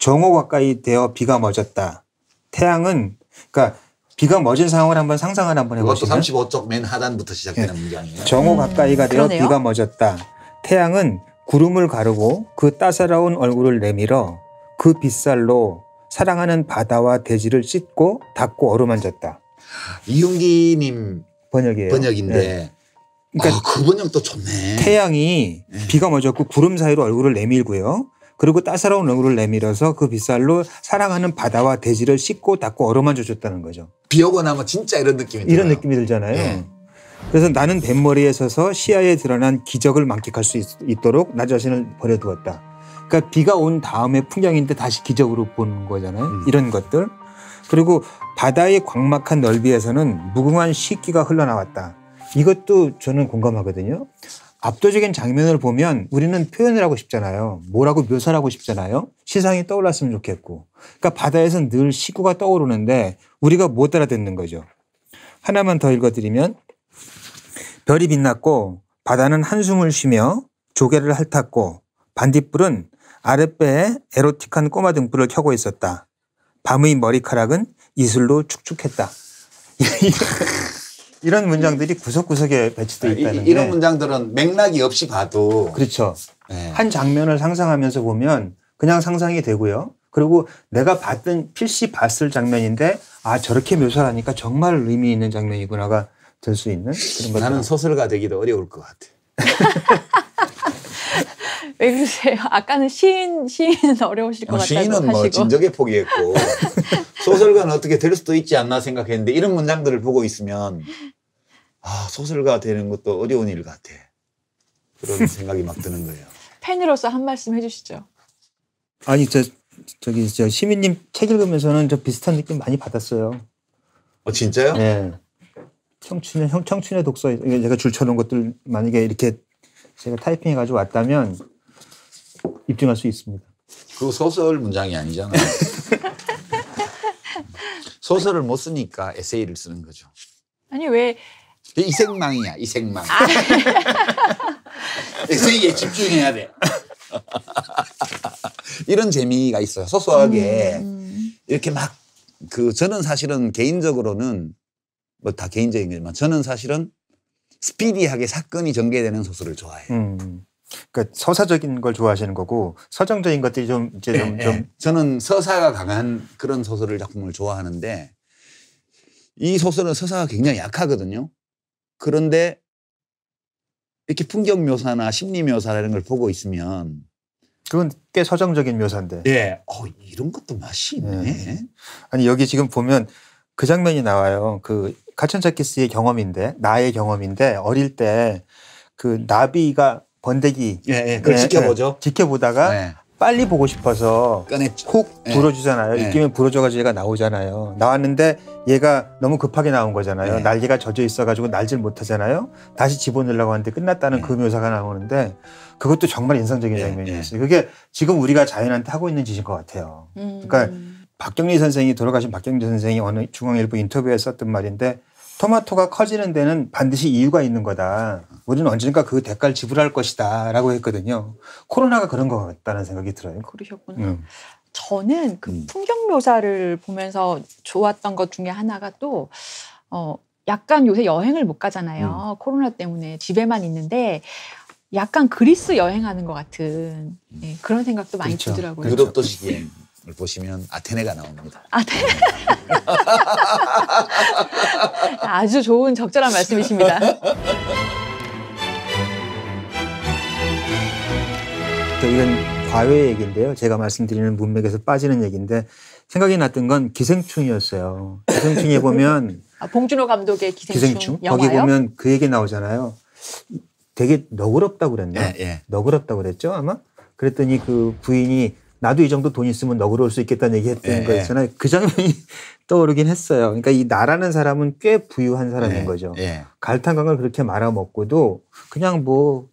정오 가까이 되어 비가 멎었다. 태양은 그러니까 비가 멎은 상황을 한번 상상을 한번 해보시면 이것도 35쪽 맨 하단부터 시작되는 네. 문장이에요. 정오 가까이가 되어 그 비가 멎었다. 태양은 구름을 가르고 그 따사로운 얼굴을 내밀어 그 빗살로 사랑하는 바다와 대지를 씻고 닦고 어루만졌다. 이윤기님 번역이에요. 번역인데. 네. 그러니까 아, 그 번역도 좋네. 태양이 네. 비가 멎었고 구름 사이로 얼굴을 내밀고요. 그리고 따사로운 얼굴을 내밀어서 그 빗살로 사랑하는 바다와 대지를 씻고 닦고 얼어만져 줬다는 거죠. 비 오고 나면 진짜 이런 느낌이 이런 들어요. 느낌이 들잖아요. 네. 그래서 나는 뱃머리에 서서 시야에 드러난 기적을 만끽할 수 있, 도록나 자신을 버려두었다. 그러니까 비가 온 다음에 풍경인데 다시 기적으로 보는 거잖아요. 음. 이런 것들. 그리고 바다의 광막한 넓이에서는 무궁한 시기가 흘러나왔다. 이것도 저는 공감하거든요. 압도적인 장면을 보면 우리는 표현을 하고 싶잖아요. 뭐라고 묘사를 하고 싶잖아요. 시상이 떠올랐으면 좋겠고. 그러니까 바다에선 늘 시구가 떠오르는데 우리가 못 알아듣는 거죠. 하나만 더 읽어드리면 별이 빛났고 바다는 한숨을 쉬며 조개를 핥았고 반딧불은 아랫배에 에로틱한 꼬마 등불을 켜고 있었다. 밤의 머리카락은 이슬로 축축했다. [laughs] 이런 문장들이 구석구석에 배치되어 아, 있다는 이, 이런 문장들은 맥락이 없이 봐도 그렇죠. 네. 한 장면을 상상하면서 보면 그냥 상상이 되고요. 그리고 내가 봤던 필시 봤을 장면인데 아 저렇게 묘사를 하니까 정말 의미 있는 장면이구나가 될 수 있는 그런 것 나는 소설가 되기도 어려울 것 같아. [laughs] 왜 그러세요? 아까는 시인 [laughs] 아, 시인은 어려우실 것같아요 시인은 하시고. 진적에 포기했고 [laughs] 소설가는 어떻게 될 수도 있지 않나 생각했는데 이런 문장들을 보고 있으면 아 소설가 되는 것도 어려운 일 같아 그런 [laughs] 생각이 막 드는 거예요. 팬으로서 한 말씀 해주시죠. 아니 저 저기 저 시민님 책 읽으면서는 저 비슷한 느낌 많이 받았어요. 어 진짜요? 네. 청춘의 청춘의 독서 제가 줄 쳐놓은 것들 만약에 이렇게 제가 타이핑해 가지고 왔다면 입증할 수 있습니다. 그리 소설 문장이 아니잖아요. [laughs] 소설을 못 쓰니까 에세이를 쓰는 거죠. 아니 왜 이생망이야, 이생망. 아. [laughs] 에세이에 집중해야 돼. [laughs] 이런 재미가 있어요. 소소하게 음. 이렇게 막 그 저는 사실은 개인적으로는 뭐 다 개인적인 거지만 저는 사실은 스피디하게 사건이 전개되는 소설을 좋아해요. 음. 그러니까 서사적인 걸 좋아하시는 거고 서정적인 것들이 좀 이제 좀, 네, 좀 네. 저는 서사가 강한 그런 소설을 작품을 좋아하는데 이 소설은 서사가 굉장히 약하거든요. 그런데 이렇게 풍경 묘사나 심리 묘사라는 걸 보고 있으면 그건 꽤 서정적인 묘사인데. 네. 어, 이런 것도 맛이 있네. 네. 아니 여기 지금 보면 그 장면이 나와요. 그 카천차키스의 경험인데 나의 경험인데 어릴 때 그 나비가 번데기 예, 예. 그걸 예, 지켜보죠. 예, 지켜보다가 네. 빨리 보고 싶어서 꺼냈죠. 콕 예. 불어주잖아요. 네. 입김에 불어줘가지고 얘가 나오잖아요. 나왔는데 얘가 너무 급하게 나온 거잖아요. 네. 날개가 젖어 있어가지고 날질 못하잖아요. 다시 집어넣으려고 하는데 끝났다는 네. 그 묘사가 나오는데 그것도 정말 인상적인 장면이었어요. 그게 지금 우리가 자연한테 하고 있는 짓인 것 같아요. 음. 그러니까 박경리 선생이 돌아가신 박경리 선생이 어느 중앙일보 인터뷰에 썼던 말인데 토마토가 커지는 데는 반드시 이유가 있는 거다. 우리는 언젠가 그 대가를 지불할 것이다. 라고 했거든요. 코로나가 그런 것 같다는 생각이 들어요. 그러셨구나. 음. 저는 그 음. 풍경 묘사를 보면서 좋았던 것 중에 하나가 또, 어, 약간 요새 여행을 못 가잖아요. 음. 코로나 때문에 집에만 있는데, 약간 그리스 여행하는 것 같은 네, 그런 생각도 많이 그렇죠. 들더라고요. 유럽 그렇죠. 도시기에. 보시면 아테네가 나옵니다. 아테네. [laughs] 아주 좋은 적절한 말씀이십니다. 이건 과외 얘기인데요. 제가 말씀드리는 문맥에서 빠지는 얘기인데 생각이 났던 건 기생충이었어요. 기생충에 보면 아, 봉준호 감독의 기생충, 기생충? 거기 보면 그 얘기 나오잖아요. 되게 너그럽다고 그랬나? 예, 예. 너그럽다고 그랬죠 아마? 그랬더니 그 부인이 나도 이 정도 돈 있으면 너그러울 수 있겠다는 얘기 했던 예, 예. 거 있잖아요. 그 장면이 [laughs] 떠오르긴 했어요. 그러니까 이 나라는 사람은 꽤 부유한 사람인 예, 거죠. 예. 갈탄강을 그렇게 말아먹고도 그냥 뭐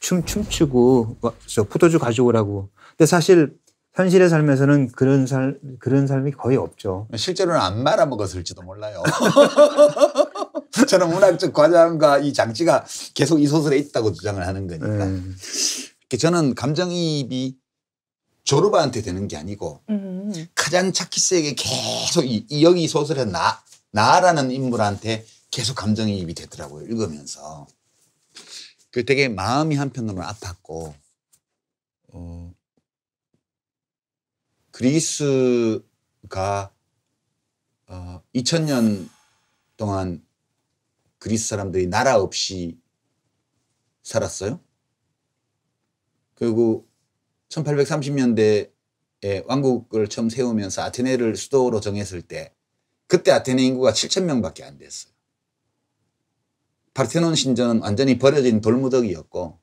춤, 춤추고 어, 저 포도주 가져오라고. 근데 사실 현실에살면서는 그런 살, 그런 삶이 거의 없죠. 실제로는 안 말아먹었을지도 몰라요. [laughs] 저는 문학적 과장과 이 장치가 계속 이 소설에 있다고 주장을 하는 거니까. 예. 저는 감정이입이 조르바한테 되는 게 아니고 음. 카잔차키스에게 계속 이, 여기 소설에 나 나라는 인물한테 계속 감정이입이 되더라고요 읽으면서 그 되게 마음이 한편으로는 아팠고 어, 그리스가 어, 2000년 동안 그리스 사람들이 나라 없이 살았어요. 그리고 1830년대에 왕국을 처음 세우면서 아테네를 수도로 정했을 때 그때 아테네 인구가 7천 명밖에 안 됐어요. 파르테논 신전은 완전히 버려진 돌무더기였고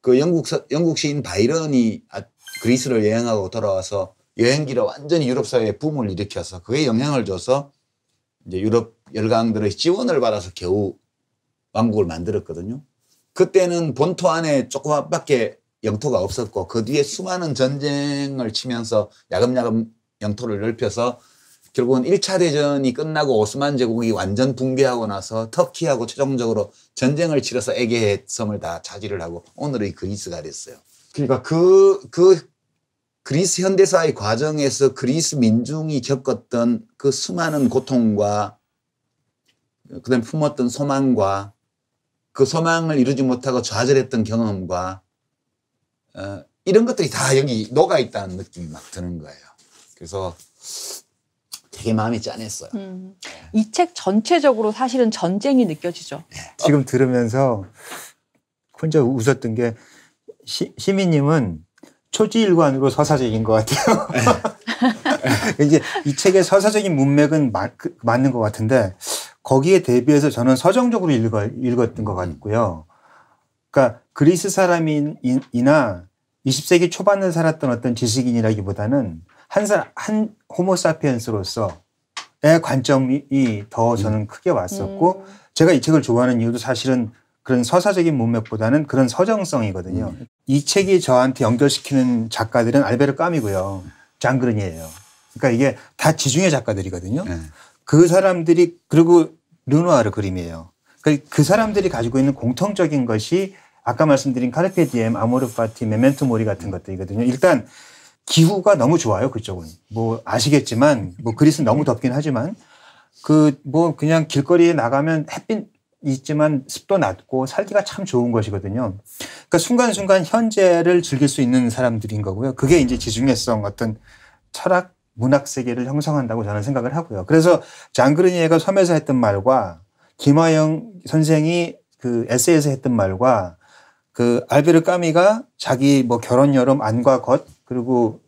그 영국 영국 시인 바이런이 아, 그리스를 여행하고 돌아와서 여행기로 완전히 유럽 사회에 붐을 일으켜서 그에 영향을 줘서 이제 유럽 열강들의 지원을 받아서 겨우 왕국을 만들었거든요. 그때는 본토 안에 조그맣게 영토가 없었고 그 뒤에 수많은 전쟁을 치면서 야금야금 영토를 넓혀서 결국은 1차 대전이 끝나고 오스만 제국이 완전 붕괴하고 나서 터키하고 최종적으로 전쟁을 치러서 에게 해 섬을 다 차지를 하고 오늘의 그리스가 됐어요. 그러니까 그, 그 그리스 현대사의 과정에서 그리스 민중이 겪었던 그 수많은 고통과 그다음 에 품었던 소망과 그 소망을 이루지 못하고 좌절했던 경험과 어, 이런 것들이 다 여기 녹아 있다는 느낌이 막 드는 거예요. 그래서 되게 마음이 짠했어요. 음. 네. 이책 전체적으로 사실은 전쟁이 느껴지죠. 네. 지금 들으면서 혼자 웃었던 게 시, 시민님은 초지일관으로 서사적인 것 같아요. 네. [laughs] 이제 이 책의 서사적인 문맥은 마, 그, 맞는 것 같은데 거기에 대비해서 저는 서정적으로 읽어, 읽었던 것 같고요. 그러니까 그리스 사람이나 20세기 초반에 살았던 어떤 지식인이라기보다는 한 사람, 한 호모사피엔스로서의 관점이 더 음. 저는 크게 왔었고 음. 제가 이 책을 좋아하는 이유도 사실은 그런 서사적인 문맥보다는 그런 서정성이거든요. 음. 이 책이 저한테 연결시키는 작가들은 알베르 깜이고요. 장그른이에요. 그러니까 이게 다 지중해 작가들이거든요. 네. 그 사람들이 그리고 르누아르 그림이에요. 그러니까 그 사람들이 가지고 있는 공통적인 것이 아까 말씀드린 카르페 디엠, 아모르 파티, 메멘토 모리 같은 것들이거든요. 일단 기후가 너무 좋아요, 그쪽은. 뭐 아시겠지만 뭐그리스 너무 네. 덥긴 하지만 그 뭐 그냥 길거리에 나가면 햇빛 있지만 습도 낮고 살기가 참 좋은 것이거든요. 그러니까 순간순간 현재를 즐길 수 있는 사람들인 거고요. 그게 이제 지중해성 어떤 철학 문학 세계를 형성한다고 저는 생각을 하고요. 그래서 장그르니에가 섬에서 했던 말과 김화영 선생이 그 에세이에서 했던 말과 그 알베르 까미가 자기 뭐 결혼 여름 안과 겉 그리고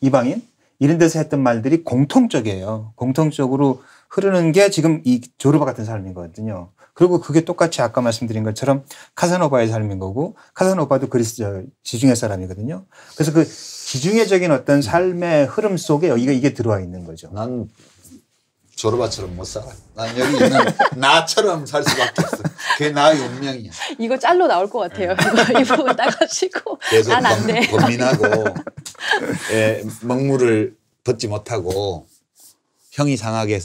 이방인 이런 데서 했던 말들이 공통적이에요. 공통적으로 흐르는 게 지금 이 조르바 같은 사람인 거거든요 그리고 그게 똑같이 아까 말씀드린 것처럼 카사노바의 삶인 거고 카사노바도 그리스 저 지중해 사람이거든요. 그래서 그 지중해적인 어떤 삶의 흐름 속에 여기가 이게 들어와 있는 거죠. 난 졸업바처럼못 살아. 난 여기 있는 나처럼 살 수밖에 없어. 그게 나의 운명이야. 이거 짤로 나올 것 같아요. 네. 이 부분 따가시고 난 안 돼. 고민하고 예, 먹물을 벗지 못하고 형이 상하게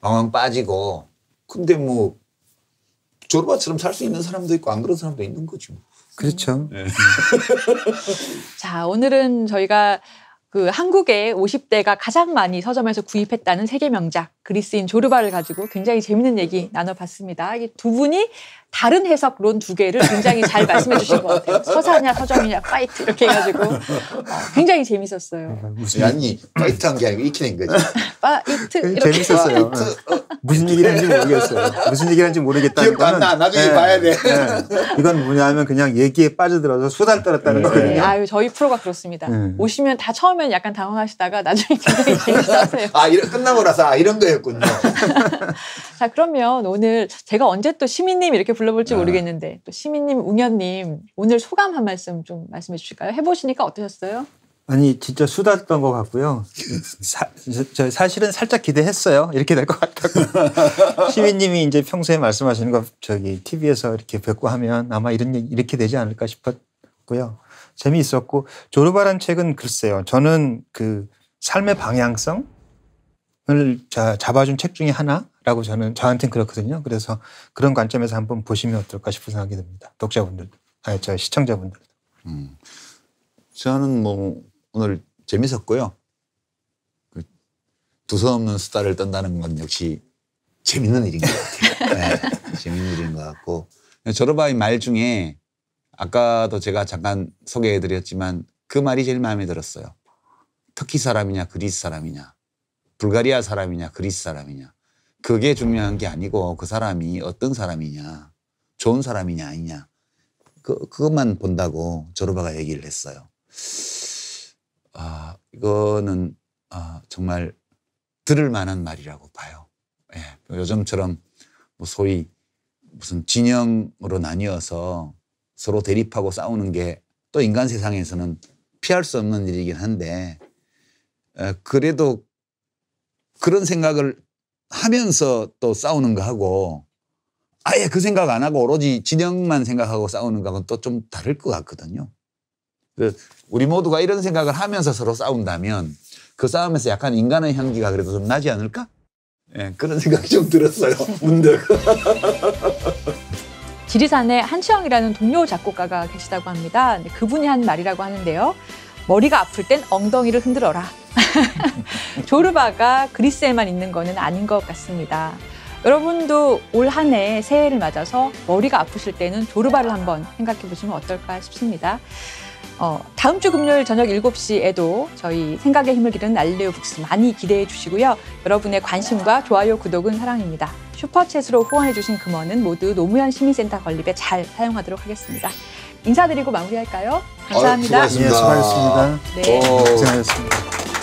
왕왕 빠지고 근데 뭐 조르바처럼 살 수 있는 사람도 있고 안 그런 사람도 있는 거지. 뭐. 그렇죠. 예. 자 오늘은 저희가 그 한국의 50대가 가장 많이 서점에서 구입했다는 세계 명작 그리스인 조르바를 가지고 굉장히 재밌는 얘기 나눠봤습니다. 두 분이 다른 해석론 두 개를 굉장히 잘 말씀해 주신 것 같아요. 서사냐 서정이냐 파이트 이렇게 해가지고 어, 굉장히 재밌었어요. 음, 무슨 아니 파이트한 게 아니고 익히는 거지. 파이트 이렇게 재밌었어요. 어. 무슨 얘기를 하는지 모르겠어요. 무슨 얘기를 하는지 모르겠다. 기억도 안 나. 나중에 네. 봐야 돼. 네. 이건 뭐냐면 그냥 얘기에 빠져들어서 수단 떨었다는 네. 거거든요. 아유 저희 프로가 그렇습니다. 네. 오시면 다 처음엔 약간 당황하시다가 나중에 굉장히 재밌어하세요. 아 이런 끝나고 나서 아, 이런 거였군요. [laughs] 자, 그러면 오늘 제가 언제 또 시민님 이렇게 불러볼지 네. 모르겠는데 또 시민님, 웅현님 오늘 소감 한 말씀 좀 말씀해 주실까요? 해보시니까 어떠셨어요? 아니 진짜 수다 떤것 같고요. 사, 저 사실은 살짝 기대했어요. 이렇게 될 것 같다고. [laughs] 시민님이 이제 평소에 말씀하시는 거 저기 TV에서 이렇게 뵙고 하면 아마 이런 이렇게 되지 않을까 싶었고요. 재미있었고 조르바란 책은 글쎄요. 저는 그 삶의 방향성 을 잡아준 책 중에 하나라고 저는 저한테는 그렇거든요. 그래서 그런 관점에서 한번 보시면 어떨까 싶은 생각이 듭니다. 독자분들, 아니 저 시청자분들. 음, 저는 뭐 오늘 재밌었고요. 그 두서없는 수다를 떤다는 건 역시 재밌는 일인 것 같아요. 네, [laughs] 재밌는 일인 것 같고 졸업바의말 네, 중에 아까도 제가 잠깐 소개해드렸지만 그 말이 제일 마음에 들었어요. 터키 사람이냐 그리스 사람이냐. 불가리아 사람이냐 그리스 사람이냐 그게 중요한 게 아니고 그 사람이 어떤 사람이냐 좋은 사람이냐 아니냐 그, 그것만 본다고 조르바가 얘기를 했어요. 아, 이거는 아, 정말 들을 만한 말이라고 봐요. 예, 요즘처럼 뭐 소위 무슨 진영으로 나뉘어서 서로 대립하고 싸우는 게 또 인간 세상에서는 피할 수 없는 일이긴 한데 그래도 그런 생각을 하면서 또 싸우는 거 하고 아예 그 생각 안 하고 오로지 진영만 생각하고 싸우는 거하고는 또 좀 다를 것 같거든요. 우리 모두가 이런 생각을 하면서 서로 싸운다면 그 싸움에서 약간 인간의 향기가 그래도 좀 나지 않을까? 네, 그런 생각이 좀 들었어요. 문득. 지리산에 한치영이라는 동료 작곡가가 계시다고 합니다. 네, 그분이 한 말이라고 하는데요. 머리가 아플 땐 엉덩이를 흔들어라. [laughs] 조르바가 그리스에만 있는 거는 아닌 것 같습니다. 여러분도 올 한 해 새해를 맞아서 머리가 아프실 때는 조르바를 한번 생각해 보시면 어떨까 싶습니다. 어, 다음 주 금요일 저녁 7시에도 저희 생각의 힘을 기른날 알레오 북스 많이 기대해 주시고요. 여러분의 관심과 좋아요, 구독은 사랑입니다. 슈퍼챗으로 후원해 주신 금원은 모두 노무현 시민센터 건립에 잘 사용하도록 하겠습니다. 인사드리고 마무리할까요? 감사합니다. 어, 수고하셨습니다. 네, 수고하셨습니다. 네. 고생하셨습니다. 어.